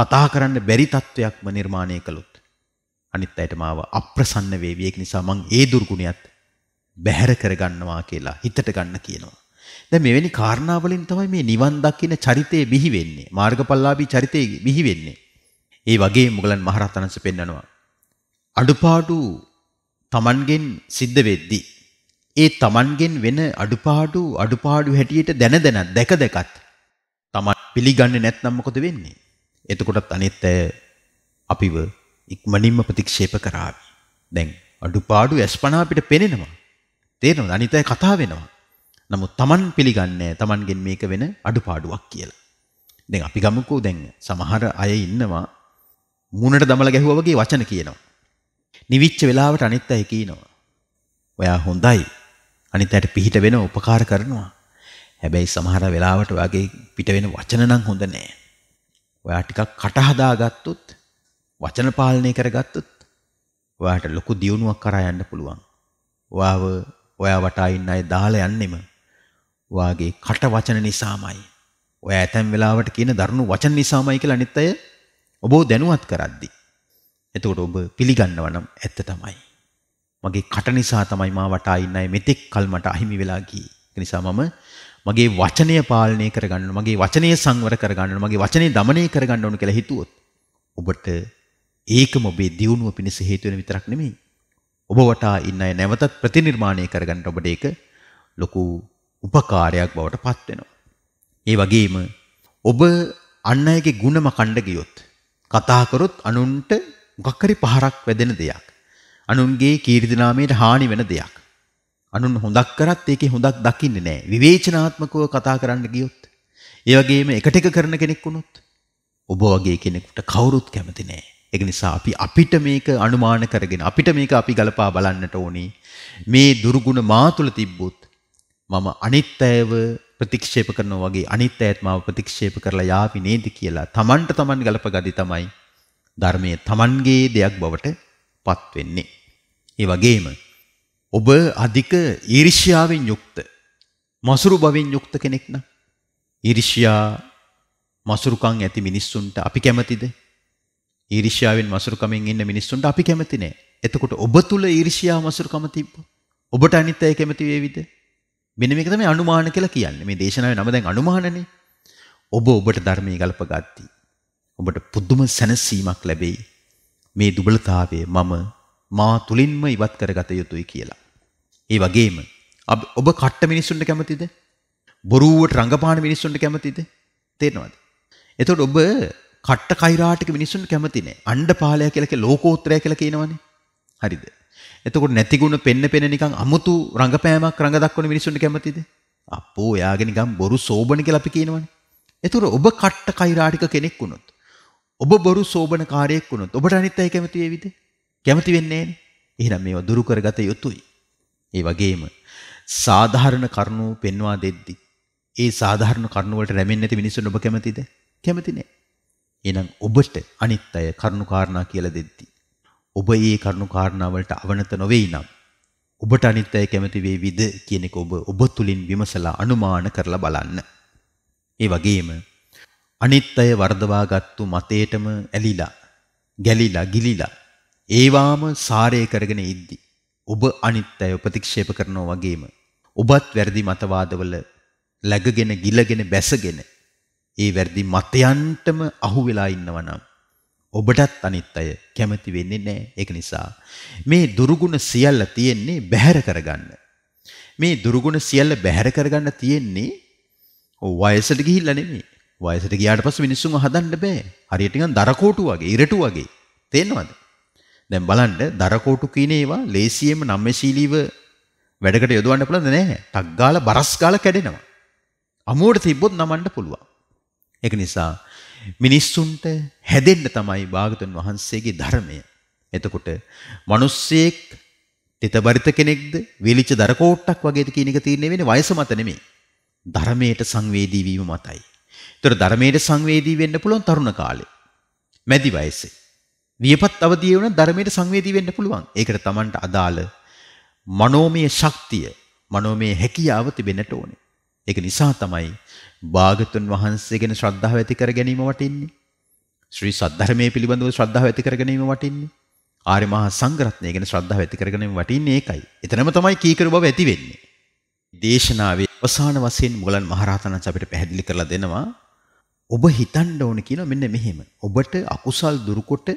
Speaker 1: කතා කරන්න බැරි තත්වයක්ම නිර්මාණය කළොත් අනිත් අයට මාව අප්‍රසන්න වේවි. ඒක නිසා මං ඒ දුර්ගුණයත් බැහැර කරගන්නවා කියලා හිතට ගන්න කියනවා. දැන් මෙවැනි කාරණා වලින් තමයි මේ නිවන් දකින්න චරිතය බිහි වෙන්නේ. මාර්ගඵලලාභී චරිතය බිහි වෙන්නේ. ඒ වගේ මුගලන් මහරහතන් වහන්සේ පෙන්වනවා. අඩුපාඩු Tamangen සිද්ධ වෙද්දී ඒ Tamangen වෙන අඩුපාඩු අඩුපාඩු හැටියට දැන දැන දැක දැකත් Taman පිළිගන්නේ නැත්නම් මොකද වෙන්නේ? එතකොටත් අනිත් අය අපිව ඉක්මනින්ම ප්‍රතික්ෂේප කරાવી. දැන් අඩුපාඩු ඇස්පනා අපිට පෙනෙනවා. තේරෙනවද? අනිත් අය කතා වෙනවා. නමුත් Taman පිළිගන්නේ Tamanගෙන් මේක වෙන අඩුපාඩුවක් කියලා. දැන් අපි ගමුකෝ දැන් සමහර අය ඉන්නවා මුණට දමලා ගැහුවා වගේ වචන කියනවා. නිවිච්ච වෙලාවට අනිත් අය කියනවා. ඔයා හොඳයි. අනිත් අයට පිහිට වෙන උපකාර කරනවා. හැබැයි සමහර වෙලාවට ඔයාගේ පිට වෙන වචන නම් හොඳ නෑ. ඔයා ටිකක් කට හදාගත්තොත් වචන පාලනය කරගත්තොත් ඔයාට ලොකු දියුණුවක් කරා යන්න පුළුවන්. ඔයාව ඔයා වටා ඉන්න අය දාලා යන්නෙම ඔයාගේ කට වචන නිසාමයි. ඔය ඇතැම් වෙලාවට කියන දරුණු වචන නිසාමයි කියලා අනිත් අය ඔබව දැනුවත් කරද්දි. එතකොට ඔබ පිළිගන්නව නම් ඇත්ත තමයි. මගේ කට නිසා තමයි මා වටා ඉන්න අය මෙතෙක් කල් මට අහිමි වෙලා ගියේ. ඒ නිසා මම මගේ වචනය පාලනය කරගන්න මගේ වචනය සංවර කරගන්න මගේ වචනේ දමනය කරගන්න ඕන කියලා හිතුවොත් ඔබට ඒකම ඔබේ දියුණුව පිණිස හේතු වෙන විතරක් නෙමෙයි. ඔබ වටා ඉන්න අය නැවතත් ප්‍රතිනිර්මාණය කරගන්න ඔබට ඒක ලොකු උපකාරයක් බවට පත් වෙනවා. ඒ වගේම ඔබ අන් අයගේ ಗುಣම කණ්ඩ ගියොත් කතා කරොත් අනුන්ට මොකක් හරි පහරක් වැදෙන දෙයක්. අනුන්ගේ කීර්ති නාමයට හානි වෙන දෙයක්. අනුන් හොඳක් කරත් ඒකේ හොඳක් දකින්නේ නැහැ. විවේචනාත්මකව කතා කරන්න ගියොත්. ඒ වගේම එකට එක කරන කෙනෙක් වුණොත් ඔබ වගේ කෙනෙකුට කවුරුත් කැමති නැහැ. ඒක නිසා අපි අපිට මේක අනුමාන කරගෙන අපිට මේක අපි ගලපා බලන්නට ඕනේ. මේ දුර්ගුණ මා තුල තිබ්බොත් මම අනිත්‍යව ප්‍රතික්ෂේප කරනවා වගේ අනිත්‍යයත් මාව ප්‍රතික්ෂේප කරලා යාවි නේද කියලා තමන්ට තමන් ගලපගදි තමයි ධර්මයේ තමන්ගේ දෙයක් බවට පත් වෙන්නේ. ඒ වගේම ඔබ අධික ඊර්ෂ්‍යාවෙන් යුක්ත මසුරු බවෙන් යුක්ත කෙනෙක් නම් ඊර්ෂ්‍යා මසුරුකම් ඇති මිනිස්සුන්ට අපි කැමතිද? ඊර්ෂ්‍යාවෙන් මසුරුකමින් ඉන්න මිනිස්සුන්ට අපි කැමති නෑ. එතකොට ඔබ තුල ඊර්ෂ්‍යාව මසුරුකම තිබ්බොත් ඔබට අනිත් අය කැමති වේවිද? මෙන්න මේක තමයි අනුමාන කියලා කියන්නේ. මේ දේශනාවේ නම දැන් අනුමානනේ. ඔබ ඔබට ධර්මයේ ගලපගත්තා. ඔබට පුදුම සැනසීමක් ලැබෙයි. මේ දුබලතාවය මම මා තුලින්ම ඉවත් කරගත යුතුයි කියලා. ඒ වගේම ඔබ කට්ට මිනිස්සුන්ට කැමතිද? බොරුවට රඟපාන මිනිස්සුන්ට කැමතිද? තේරෙනවද? එතකොට ඔබ කට්ට කෛරාටික මිනිස්සුන් කැමති නෑ. අණ්ඩපාලය කියලා කිය ලෝකෝත්‍රය කියලා කියනවනේ. හරිද? එතකොට නැති ගුණ පෙන්න පෙන්න නිකන් අමුතු රංගපෑමක් රංග දක්වන මිනිස්සුන්ට කැමතිද? අපෝ එයාගේ නිකන් බොරු සෝබන කියලා අපි කියනවනේ. එතකොට ඔබ කට්ට කෛරාටික කෙනෙක් වුණොත් ඔබ බොරු සෝබනකාරයෙක් වුණොත් ඔබට අනිත් අය කැමති වේවිද? කැමති වෙන්නේ නෑනේ. එහෙනම් මේවා දුරු කරගත යුතුයි. ඒ වගේම සාධාරණ කරුණු පෙන්වා දෙද්දි ඒ සාධාරණ කරුණු වලට රැමෙන්නේ නැති මිනිස්සුන් ඔබ කැමතිද? කැමති නෑ. එහෙනම් ඔබට අනිත් අය කරුණාකාරණා කියලා දෙද්දී ඔබ ඒ කරුණාකාරණාවලට අවනත නොවේ නම් ඔබට අනිත් අය කැමති වේවිද කියන එක ඔබ ඔබ තුලින් විමසලා අනුමාන කරලා බලන්න. ඒ වගේම අනිත් අය වර්ධවාගත්තු මතේටම ඇලිලා ගැලිලා ගිලිලා ඒවාම සාරය කරගෙන ඉද්දි ඔබ අනිත් අය ප්‍රතික්ෂේප කරනවා වගේම ඔබත් වැරදි මතවාදවල läගගෙන ගිලගෙන බැසගෙන ඒ වැරදි මතයන්ටම අහු වෙලා ඉන්නවනම් ඔබටත් අනිත් අය කැමති වෙන්නේ නැහැ. ඒක නිසා මේ දුරුගුණ සියල්ල තියෙන්නේ බැහැර කරගන්න. මේ දුරුගුණ සියල්ල බැහැර කරගන්න තියෙන්නේ වයසට ගිහිල්ලා නෙමෙයි. වයසට ගියාට පස්සේ මිනිස්සුන්ව හදන්න බෑ. හරියට නිකන් දරකෝටු වගේ, ඉරටු වගේ. තේනවද? දැන් බලන්න දරකෝටු කියන ඒවා ලේසියෙම නම්මශීලීව වැඩකට යොදවන්න පුළුවන් නෑ. ටක් ගාලා බරස් ගාලා කැඩෙනවා. අමුවට තිබ්බොත් නමන්න පුළුවන්. ඒක නිසා මිනිස්සුන්ට හැදෙන්න තමයි භාගතුන් වහන්සේගේ ධර්මය. එතකොට මිනිස්සෙක් තිතබරිත කෙනෙක්ද විලිච්ච දරකෝට්ටක් වගේද කියන එක තීරණය වෙන්නේ වයස මත නෙමෙයි. ධර්මයට සංවේදී වීම මතයි. ඒතර ධර්මයට සංවේදී වෙන්න පුළුවන් තරුණ කාලේ. මැදි වයසේ. වියපත් අවදියේ වුණ ධර්මයට සංවේදී වෙන්න පුළුවන්. ඒකට Tamanට අදාළ මනෝමය ශක්තිය, මනෝමය හැකියාව තිබෙන්නට ඕනේ. ඒක නිසා තමයි භාගතුන් වහන්සේ ගැන ශ්‍රද්ධාව ඇති කර ගැනීම වටින්නේ. ශ්‍රී සද්ධර්මයේ පිළිබඳව ශ්‍රද්ධාව ඇති කර ගැනීම වටින්නේ. ආර්ය මහා සංඝරත්නය ගැන ශ්‍රද්ධාව ඇති කර ගැනීම වටින්නේ ඒකයි. එතනම තමයි කීකරු බව ඇති වෙන්නේ. දේශනාවේ අවසාන වශයෙන් මුගලන් මහරහතන් අපිට පැහැදිලි කරලා දෙනවා ඔබ හිතන්න ඕන කියන මෙන්න මෙහෙම. ඔබට අකුසල් දුරුකොට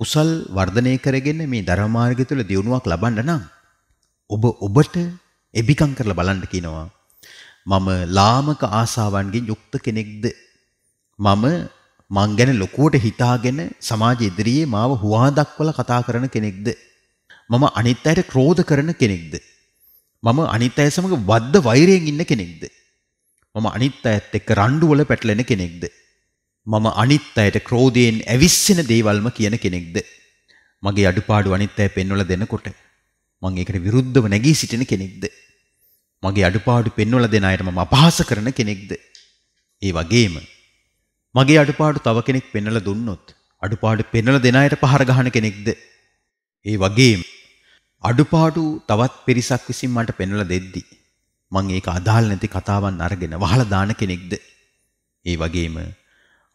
Speaker 1: කුසල් වර්ධනය කරගෙන මේ ධර්ම මාර්ගය තුළ දියුණුවක් ලබන්න නම් ඔබ ඔබට එබිකම් කරලා බලන්න කියනවා මම ලාමක ආසාවන්ගෙන් යුක්ත කෙනෙක්ද? මම මං ගැන ලොකුවට හිතාගෙන සමාජ ඉදිරියේ මාව හුවා දක්වලා කතා කරන කෙනෙක්ද? මම අනිත් අයට ක්‍රෝධ කරන කෙනෙක්ද? මම අනිත් අය සමග වද්ද වෛරයෙන් ඉන්න කෙනෙක්ද? මම අනිත් අයත් එක්ක රණ්ඩු වල පැටලෙන කෙනෙක්ද? මම අනිත් අයට ක්‍රෝධයෙන් ඇවිස්සෙන දේවල්ම කියන කෙනෙක්ද? මගේ අඩුපාඩු අනිත් අය පෙන්වලා දෙනකොට මම ඒකට විරුද්ධව නැගී සිටින කෙනෙක්ද? මගේ අඩුපාඩු පෙන්වලා දෙන අයට මම අපහාස කරන කෙනෙක්ද? ඒ වගේම මගේ අඩුපාඩු තව කෙනෙක් පෙන්වලා දුන්නොත් අඩුපාඩු පෙන්වලා දෙන අයට පහර ගහන කෙනෙක්ද? ඒ වගේම අඩුපාඩු තවත් පිරිසක් විසින් මට පෙන්වලා දෙද්දි මම ඒක අදාළ නැති කතාවන් අරගෙන වහලා දාන කෙනෙක්ද? ඒ වගේම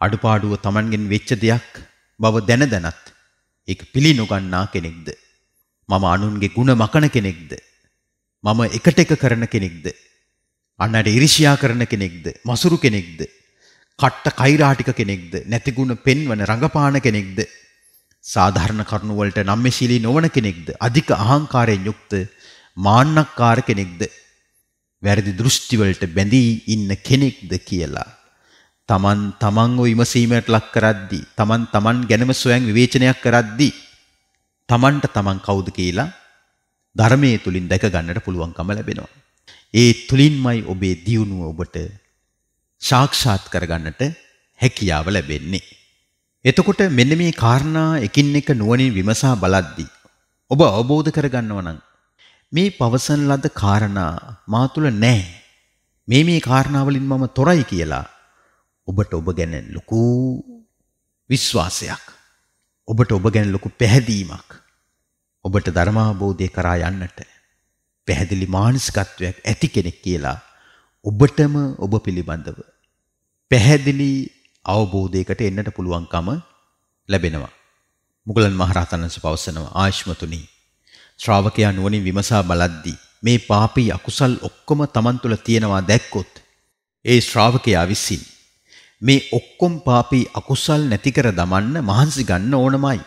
Speaker 1: අඩුපාඩුව Tamanගෙන් වෙච්ච දෙයක් බව දැන දැනත් ඒක පිළි නොගන්නා කෙනෙක්ද? මම අනුන්ගේ ಗುಣ මකන කෙනෙක්ද? මම එකට එක කරන කෙනෙක්ද? අන්නට ඉරිෂියා කරන කෙනෙක්ද? මසුරු කෙනෙක්ද? කට්ට කෛරාටික කෙනෙක්ද? නැතිගුණ පෙන්වන රඟපාන කෙනෙක්ද? සාධාරණ කරුණු වලට නම්‍යශීලී නොවන කෙනෙක්ද? අධික අහංකාරයෙන් යුක්ත මාන්නක්කාර කෙනෙක්ද? වැරදි දෘෂ්ටි වලට බැඳී ඉන්න කෙනෙක්ද කියලා. තමන් තමන්ව විමසීමට ලක් කරද්දී, තමන් තමන් ගැනම සොයන් විවේචනයක් කරද්දී, තමන්ට තමන් කවුද කියලා ධර්මයේ තුලින් දැක ගන්නට පුළුවන්කම ලැබෙනවා. ඒ තුලින්මයි ඔබේ දියුණුව ඔබට සාක්ෂාත් කරගන්නට හැකියාව ලැබෙන්නේ. එතකොට මෙන්න මේ කාරණා එකින් එක නුවණින් විමසා බලද්දී ඔබ අවබෝධ කරගන්නවා නම් මේ පවසන ලද කාරණා මා තුල නැහැ. මේ මේ කාරණාවලින් මම තොරයි කියලා ඔබට ඔබ ගැන ලොකු විශ්වාසයක් ඔබට ඔබ ගැන ලොකු පැහැදීමක් ඔබට ධර්මාබෝධය කරා යන්නට පැහැදිලි මානසිකත්වයක් ඇති කෙනෙක් කියලා ඔබටම ඔබ පිළිබඳව පැහැදිලි අවබෝධයකට එන්නට පුළුවන්කම ලැබෙනවා. මුගලන් මහරහතන් වහන්සේ පවසනවා ආශ්මතුනි ශ්‍රාවකයා නුවණින් විමසා බලද්දී මේ පාපී අකුසල් ඔක්කොම Taman තුල තියෙනවා දැක්කොත් ඒ ශ්‍රාවකයා විසින් මේ ඔක්කොම පාපී අකුසල් නැති කර දමන්න මහන්සි ගන්න ඕනමයි.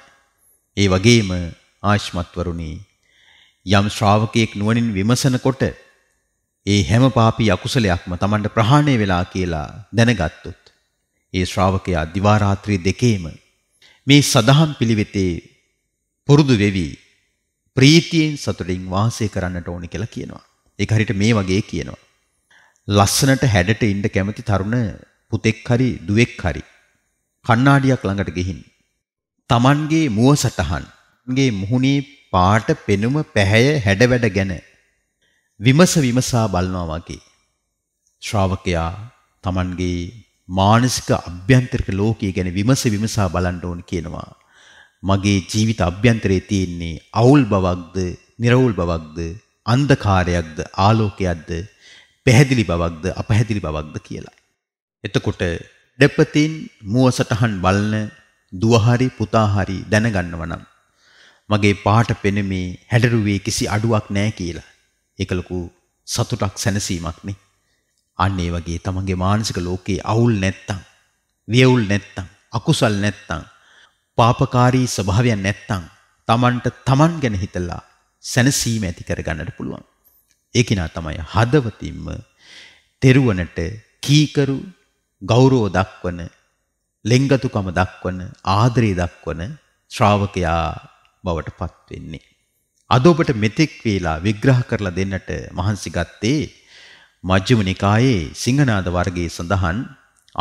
Speaker 1: ඒ වගේම ආශ්මත්වරුනි යම් ශ්‍රාවකයෙක් නුවණින් විමසනකොට ඒ හැම පාපී අකුසලයක්ම Tamanට ප්‍රහාණය වෙලා කියලා දැනගත්තොත් ඒ ශ්‍රාවකයා දිවා රාත්‍රී දෙකේම මේ සදහම් පිළිවෙතේ පුරුදු වෙවි ප්‍රීතියෙන් සතුටින් වාසය කරන්නට ඕනේ කියලා කියනවා. ඒක හරියට මේ වගේ කියනවා. ලස්සනට හැඩට ඉන්න කැමති තරුණ පුතෙක් හරි දුවෙක් හරි කණ්ණාඩියක් ළඟට ගිහින් Tamanගේ මුව සටහන් ගේ මුහුණේ පාට පෙනුම පැහැය හැඩවැඩ ගැන විමස විමසා බලනවා වගේ ශ්‍රාවකයා Tamanගේ මානසික අභ්‍යන්තරික ලෝකය ගැන විමස විමසා බලන්න ඕන කියනවා මගේ ජීවිත අභ්‍යන්තරයේ තියෙන්නේ අවුල් බවක්ද නිර්වුල් බවක්ද අන්ධකාරයක්ද ආලෝකයක්ද පැහැදිලි බවක්ද අපැහැදිලි බවක්ද කියලා. එතකොට දෙපතින් මුව සටහන් බලන දුවhari පුතාhari දැනගන්නව නම් මගේ පාට පෙනෙමේ හැඩරුවේ කිසි අඩුවක් නැහැ කියලා. ඒක ලොකු සතුටක් සැනසීමක් නේ. අන්න ඒ වගේ තමන්ගේ මානසික ලෝකේ අවුල් නැත්තම්, වියවුල් නැත්තම්, අකුසල් නැත්තම්, පාපකාරී ස්වභාවයන් නැත්තම්, තමන්ට තමන් ගැන හිතලා සැනසීම ඇති කරගන්නට පුළුවන්. ඒ කිනා තමයි හදවතින්ම තෙරුවනට කීකරු ගෞරව දක්වන, ලෙංගතුකම දක්වන, ආදරය දක්වන ශ්‍රාවකයා බවට පත් වෙන්නේ. අද ඔබට මෙතෙක් වේලා විග්‍රහ කරලා දෙන්නට මහන්සි ගත්තේ මජ්ක්‍ධිම නිකායේ සිංහනාද වර්ගයේ සඳහන්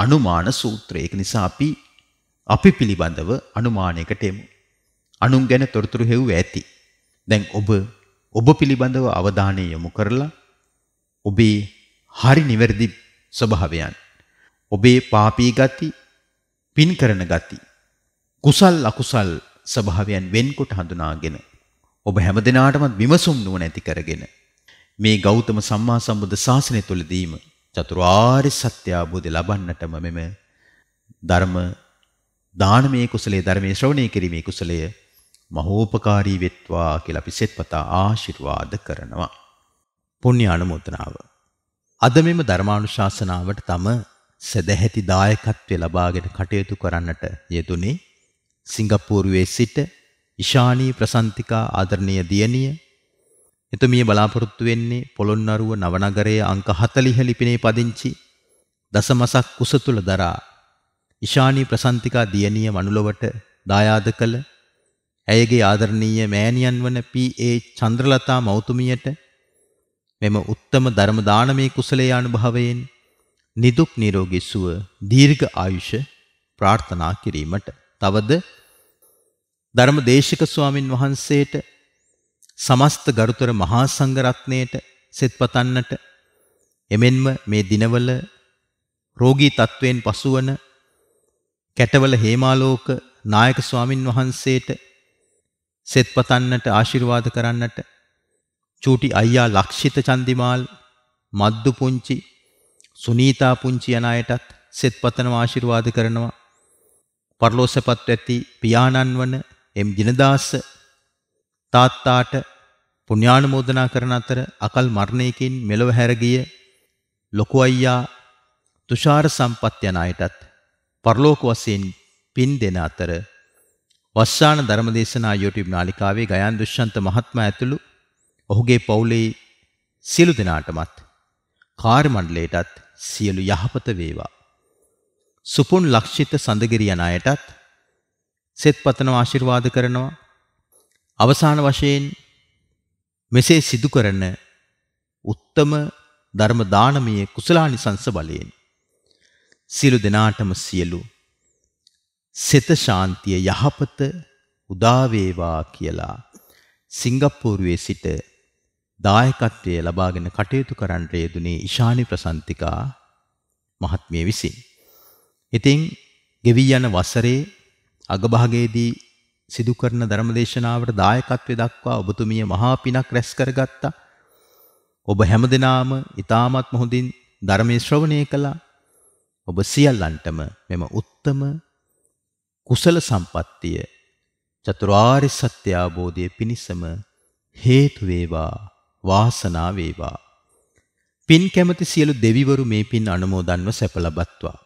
Speaker 1: අනුමාන සූත්‍රය. ඒක නිසා අපි අපි පිළිබඳව අනුමානයකට එමු. අනුන් ගැන තොරතුරු හෙව්ව ඇති. දැන් ඔබ ඔබ පිළිබඳව අවධානය යොමු කරලා ඔබේ හරි නිවැරදි ස්වභාවයන් ඔබේ පාපී ගති පින් කරන ගති කුසල් අකුසල් ස්වභාවයන් වෙන්කොට හඳුනාගෙන ඔබ හැමදිනාටම විමසුම් නුවණ ඇති කරගෙන මේ ගෞතම සම්මා සම්බුද්ධ ශාසනය තුළදීම චතුරාර්ය සත්‍ය අවබෝධය ලබන්නටම මෙම ධර්ම දානමය කුසලයේ ධර්මයේ ශ්‍රවණය කිරීමේ කුසලය මහෝපකාරී වෙත්වා කියලා අපි සෙත්පතා ආශිර්වාද කරනවා. පුණ්‍ය අනුමෝදනාව. අද මෙම ධර්මානුශාසනාවට තම සදැහැති දායකත්වය ලබාගෙන කටයුතු කරන්නට යෙදුනේ සිංගප්පූරුවේ සිට ඉශානී ප්‍රසන්තිකා ආදරණීය දියණිය එතුමිය බලාපොරොත්තු වෙන්නේ පොළොන්නරුව නවනගරයේ අංක 40 ලිපිනේ පදිංචි දසමසක් කුස තුල දරා ඉශානී ප්‍රසන්තිකා දියණිය මනුලොවට දායාද කළ ඇයගේ ආදරණීය මෑණියන් වන පී.ඒ. චන්ද්‍රලතා මෞතුමියට මෙම උත්තම ධර්ම දානමේ කුසලයේ අනුභවයෙන් නිදුක් නිරෝගී සුව දීර්ඝ ආයුෂ ප්‍රාර්ථනා කිරීමට තවද ධර්ම දේශක ස්වාමින් වහන්සේට සමස්ත ගරුතර මහා සංඝරත්නයට සෙත් පතන්නට එමෙන්ම මේ දිනවල රෝගී තත්ත්වයෙන් පසුවන කැටවල හේමාලෝක නායක ස්වාමින් වහන්සේට සෙත් පතන්නට ආශිර්වාද කරන්නට චූටි අයියා ලක්ෂිත චන්දිමාල් මද්දු පුංචි සුනීතා පුංචි යන අයටත් සෙත් පතනවා ආශිර්වාද කරනවා පරලෝසපත් ඇති පියාණන් වන එම් ජිනදාස තාත්තාට පුණ්‍යානුමෝදනා කරන අතර අකල් මරණයකින් මෙලව හැරගිය ලොකු අයියා තුෂාර සම්පත් යන අයටත් පරලෝක වශයෙන් පින් දෙන අතර වස්සාන ධර්මදේශනා YouTube නාලිකාවේ ගයන් දුෂ්‍යන්ත මහත්මයා ඇතුළු ඔහුගේ පවුලේ සියලු දෙනාටමත් කාර්ය මණ්ඩලයටත් සියලු යහපත වේවා සුපුන් ලක්ෂිත සඳගිරිය යන අයටත් සෙත් පතනව ආශිර්වාද කරනවා අවසාන වශයෙන් මෙසේ සිදු කරන උත්තම ධර්ම දානමය කුසලානිසංස බලයෙන් සියලු දෙනාටම සියලු සිත ශාන්තිය යහපත උදා වේවා කියලා සිංගප්පූරුවේ සිට දායකත්වයේ ලබාගෙන කටයුතු කරන්නට යෙදුනේ ඉෂානි ප්‍රසන්තිකා මහත්මිය විසිනි ඉතින් ගෙවී යන වසරේ අගභාගයේදී සිදු කරන ධර්මදේශනාවට දායකත්වය දක්වා ඔබතුමිය මහා පිනක් රැස් කරගත්තා. ඔබ හැමදෙනාම ඊ타මත් හොඳින් ධර්මයේ ශ්‍රවණය කළා. ඔබ සියල්ලන්ටම මෙම උත්තම කුසල සම්පත්තිය චතුරාර්ය සත්‍ය අවබෝධය පිණිසම හේතු වේවා වාසනාව වේවා පින් කැමති සියලු දෙවිවරු මේ පින් අනුමෝදන්ව සැප ලබත්වා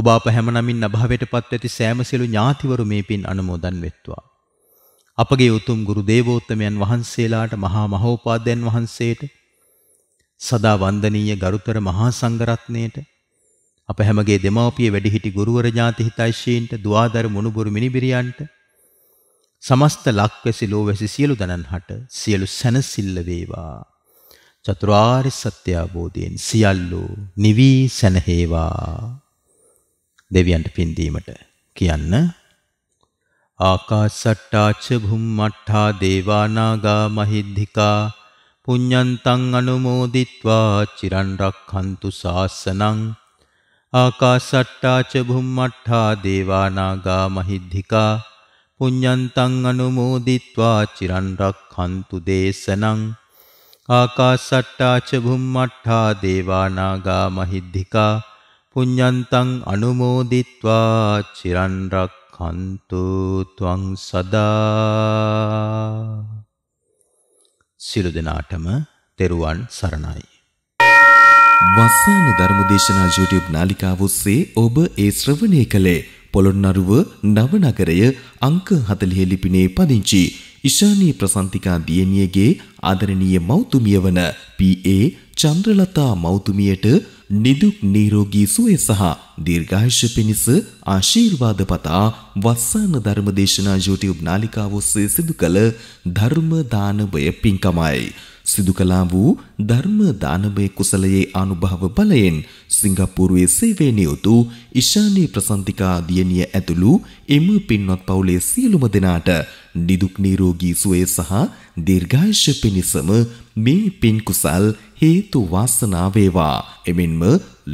Speaker 1: ඔබ අප හැමනමින් අභාවයට පත් ඇති සෑම සියලු ඥාතිවරු මේ පින් අනුමෝදන් වෙත්වා. අපගේ උතුම් ගුරු දේවෝත්තමයන් වහන්සේලාට මහා මහෝපාද්‍යයන් වහන්සේට සදා වන්දනීය ගරුතර මහා සංඝරත්නයට අප හැමගේ දෙමාපිය වැඩිහිටි ගුරුවර ඥාති හිතයිශීන්ට දුවාදර මුණුබුරු මිනිබිරියන්ට සමස්ත ලක්වැසි ලෝවැසි සියලු දනන්හට සියලු සැනසිල්ල වේවා චතුරාර්ය සත්‍ය අවබෝධයෙන් සියල්ලෝ නිවි සැනහේවා දෙවියන්ට පින් දීමට කියන්න ආකාසට්ටාච භුම්මට්ටා දේවානාගා මහිද්దికා පුඤ්ඤන්තං අනුමෝදිත්වා චිරන් රක්ඛන්තු ශාසනං ආකාසට්ටාච භුම්මට්ටා දේවානාගා මහිද්దికා පුඤ්ඤන්තං අනුමෝදිත්වා චිරන් රක්ඛන්තු දේශනං ආකාසට්ටාච භුම්මට්ටා දේවානාගා මහිද්దికා පුඤ්ඤන්තං අනුමෝදිත්වා චිරන් රක්ඛන්තු ත්වං සදා සිළු දිනාටම තෙරුවන් සරණයි
Speaker 2: වස්සාන ධර්මදේශනා YouTube නාලිකාව ඔස්සේ ඔබ ඒ ශ්‍රවණය කළේ පොළොන්නරුව නවනගරය අංක 40 ලිපිනේ පදිංචි ඉශානී ප්‍රසන්තිකා දියණියගේ ආදරණීය මව්තුමිය වන PA චන්ද්‍රලතා මව්තුමියට නිදුක් නිරෝගී සුවය සහ දීර්ඝායුෂ පිණිස ආශිර්වාද පතා වස්සාන ධර්ම දේශනා YouTube නාලිකාව ඔස්සේ සිදු කළ ධර්ම දානමය පින්කමයි. සිදු කළා වූ ධර්ම දානමය කුසලයේ අනුභව බලයෙන් සිංගප්පූරුවේ සේවය නියුතු ඉශානී ප්‍රසන්තිකා දියණිය ඇතුළු එම පින්වත් පවුලේ සියලුම දෙනාට නිදුක් නිරෝගී සුවය සහ දීර්ඝායුෂ පිණිසම මේ පින් කුසල් හේතු වාසනා වේවා. එමෙන්ම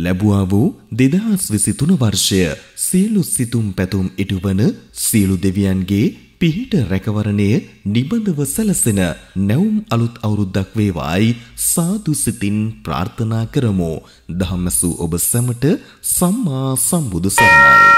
Speaker 2: ලැබුවා වූ 2023 වර්ෂය සියලු සිතුම් පැතුම් ඉටුවන සියලු දෙවියන්ගේ පිහිට රැකවරණය නිබඳව සැලසෙන නැවුම් අලුත් අවුරුද්දක් වේවායි සාදු සිතින් ප්‍රාර්ථනා කරමු. ධම්මසු ඔබ සැමට සම්මා සම්බුදු සරණයි.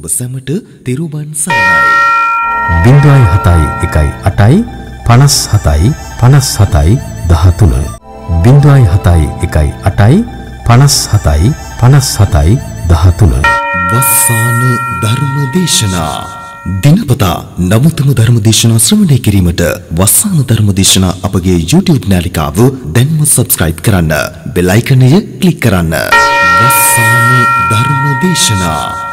Speaker 2: ඔබ සැමට තෙරුවන් සරණයි.
Speaker 1: බිඳුවයි හතයි එකයි අටයි පනස් හතයි පනස් හතයි දහතුන. බිඳුවයි හතයි එකයි අටයි
Speaker 2: පනස් හතයි පනස් හතයි දහතුන. වස්සාන ධර්ම දේශනා. දිනපතා නමුතම ධර්ම දේශනා ශ්‍රවණය කිරීමට වස්සාන ධර්ම දේශනා අපගේ YouTube නාලිකාව දැන්ම subscribe කරන්න. බෙල් අයිකනය ක්ලික් කරන්න. වස්සාන ධර්ම දේශනා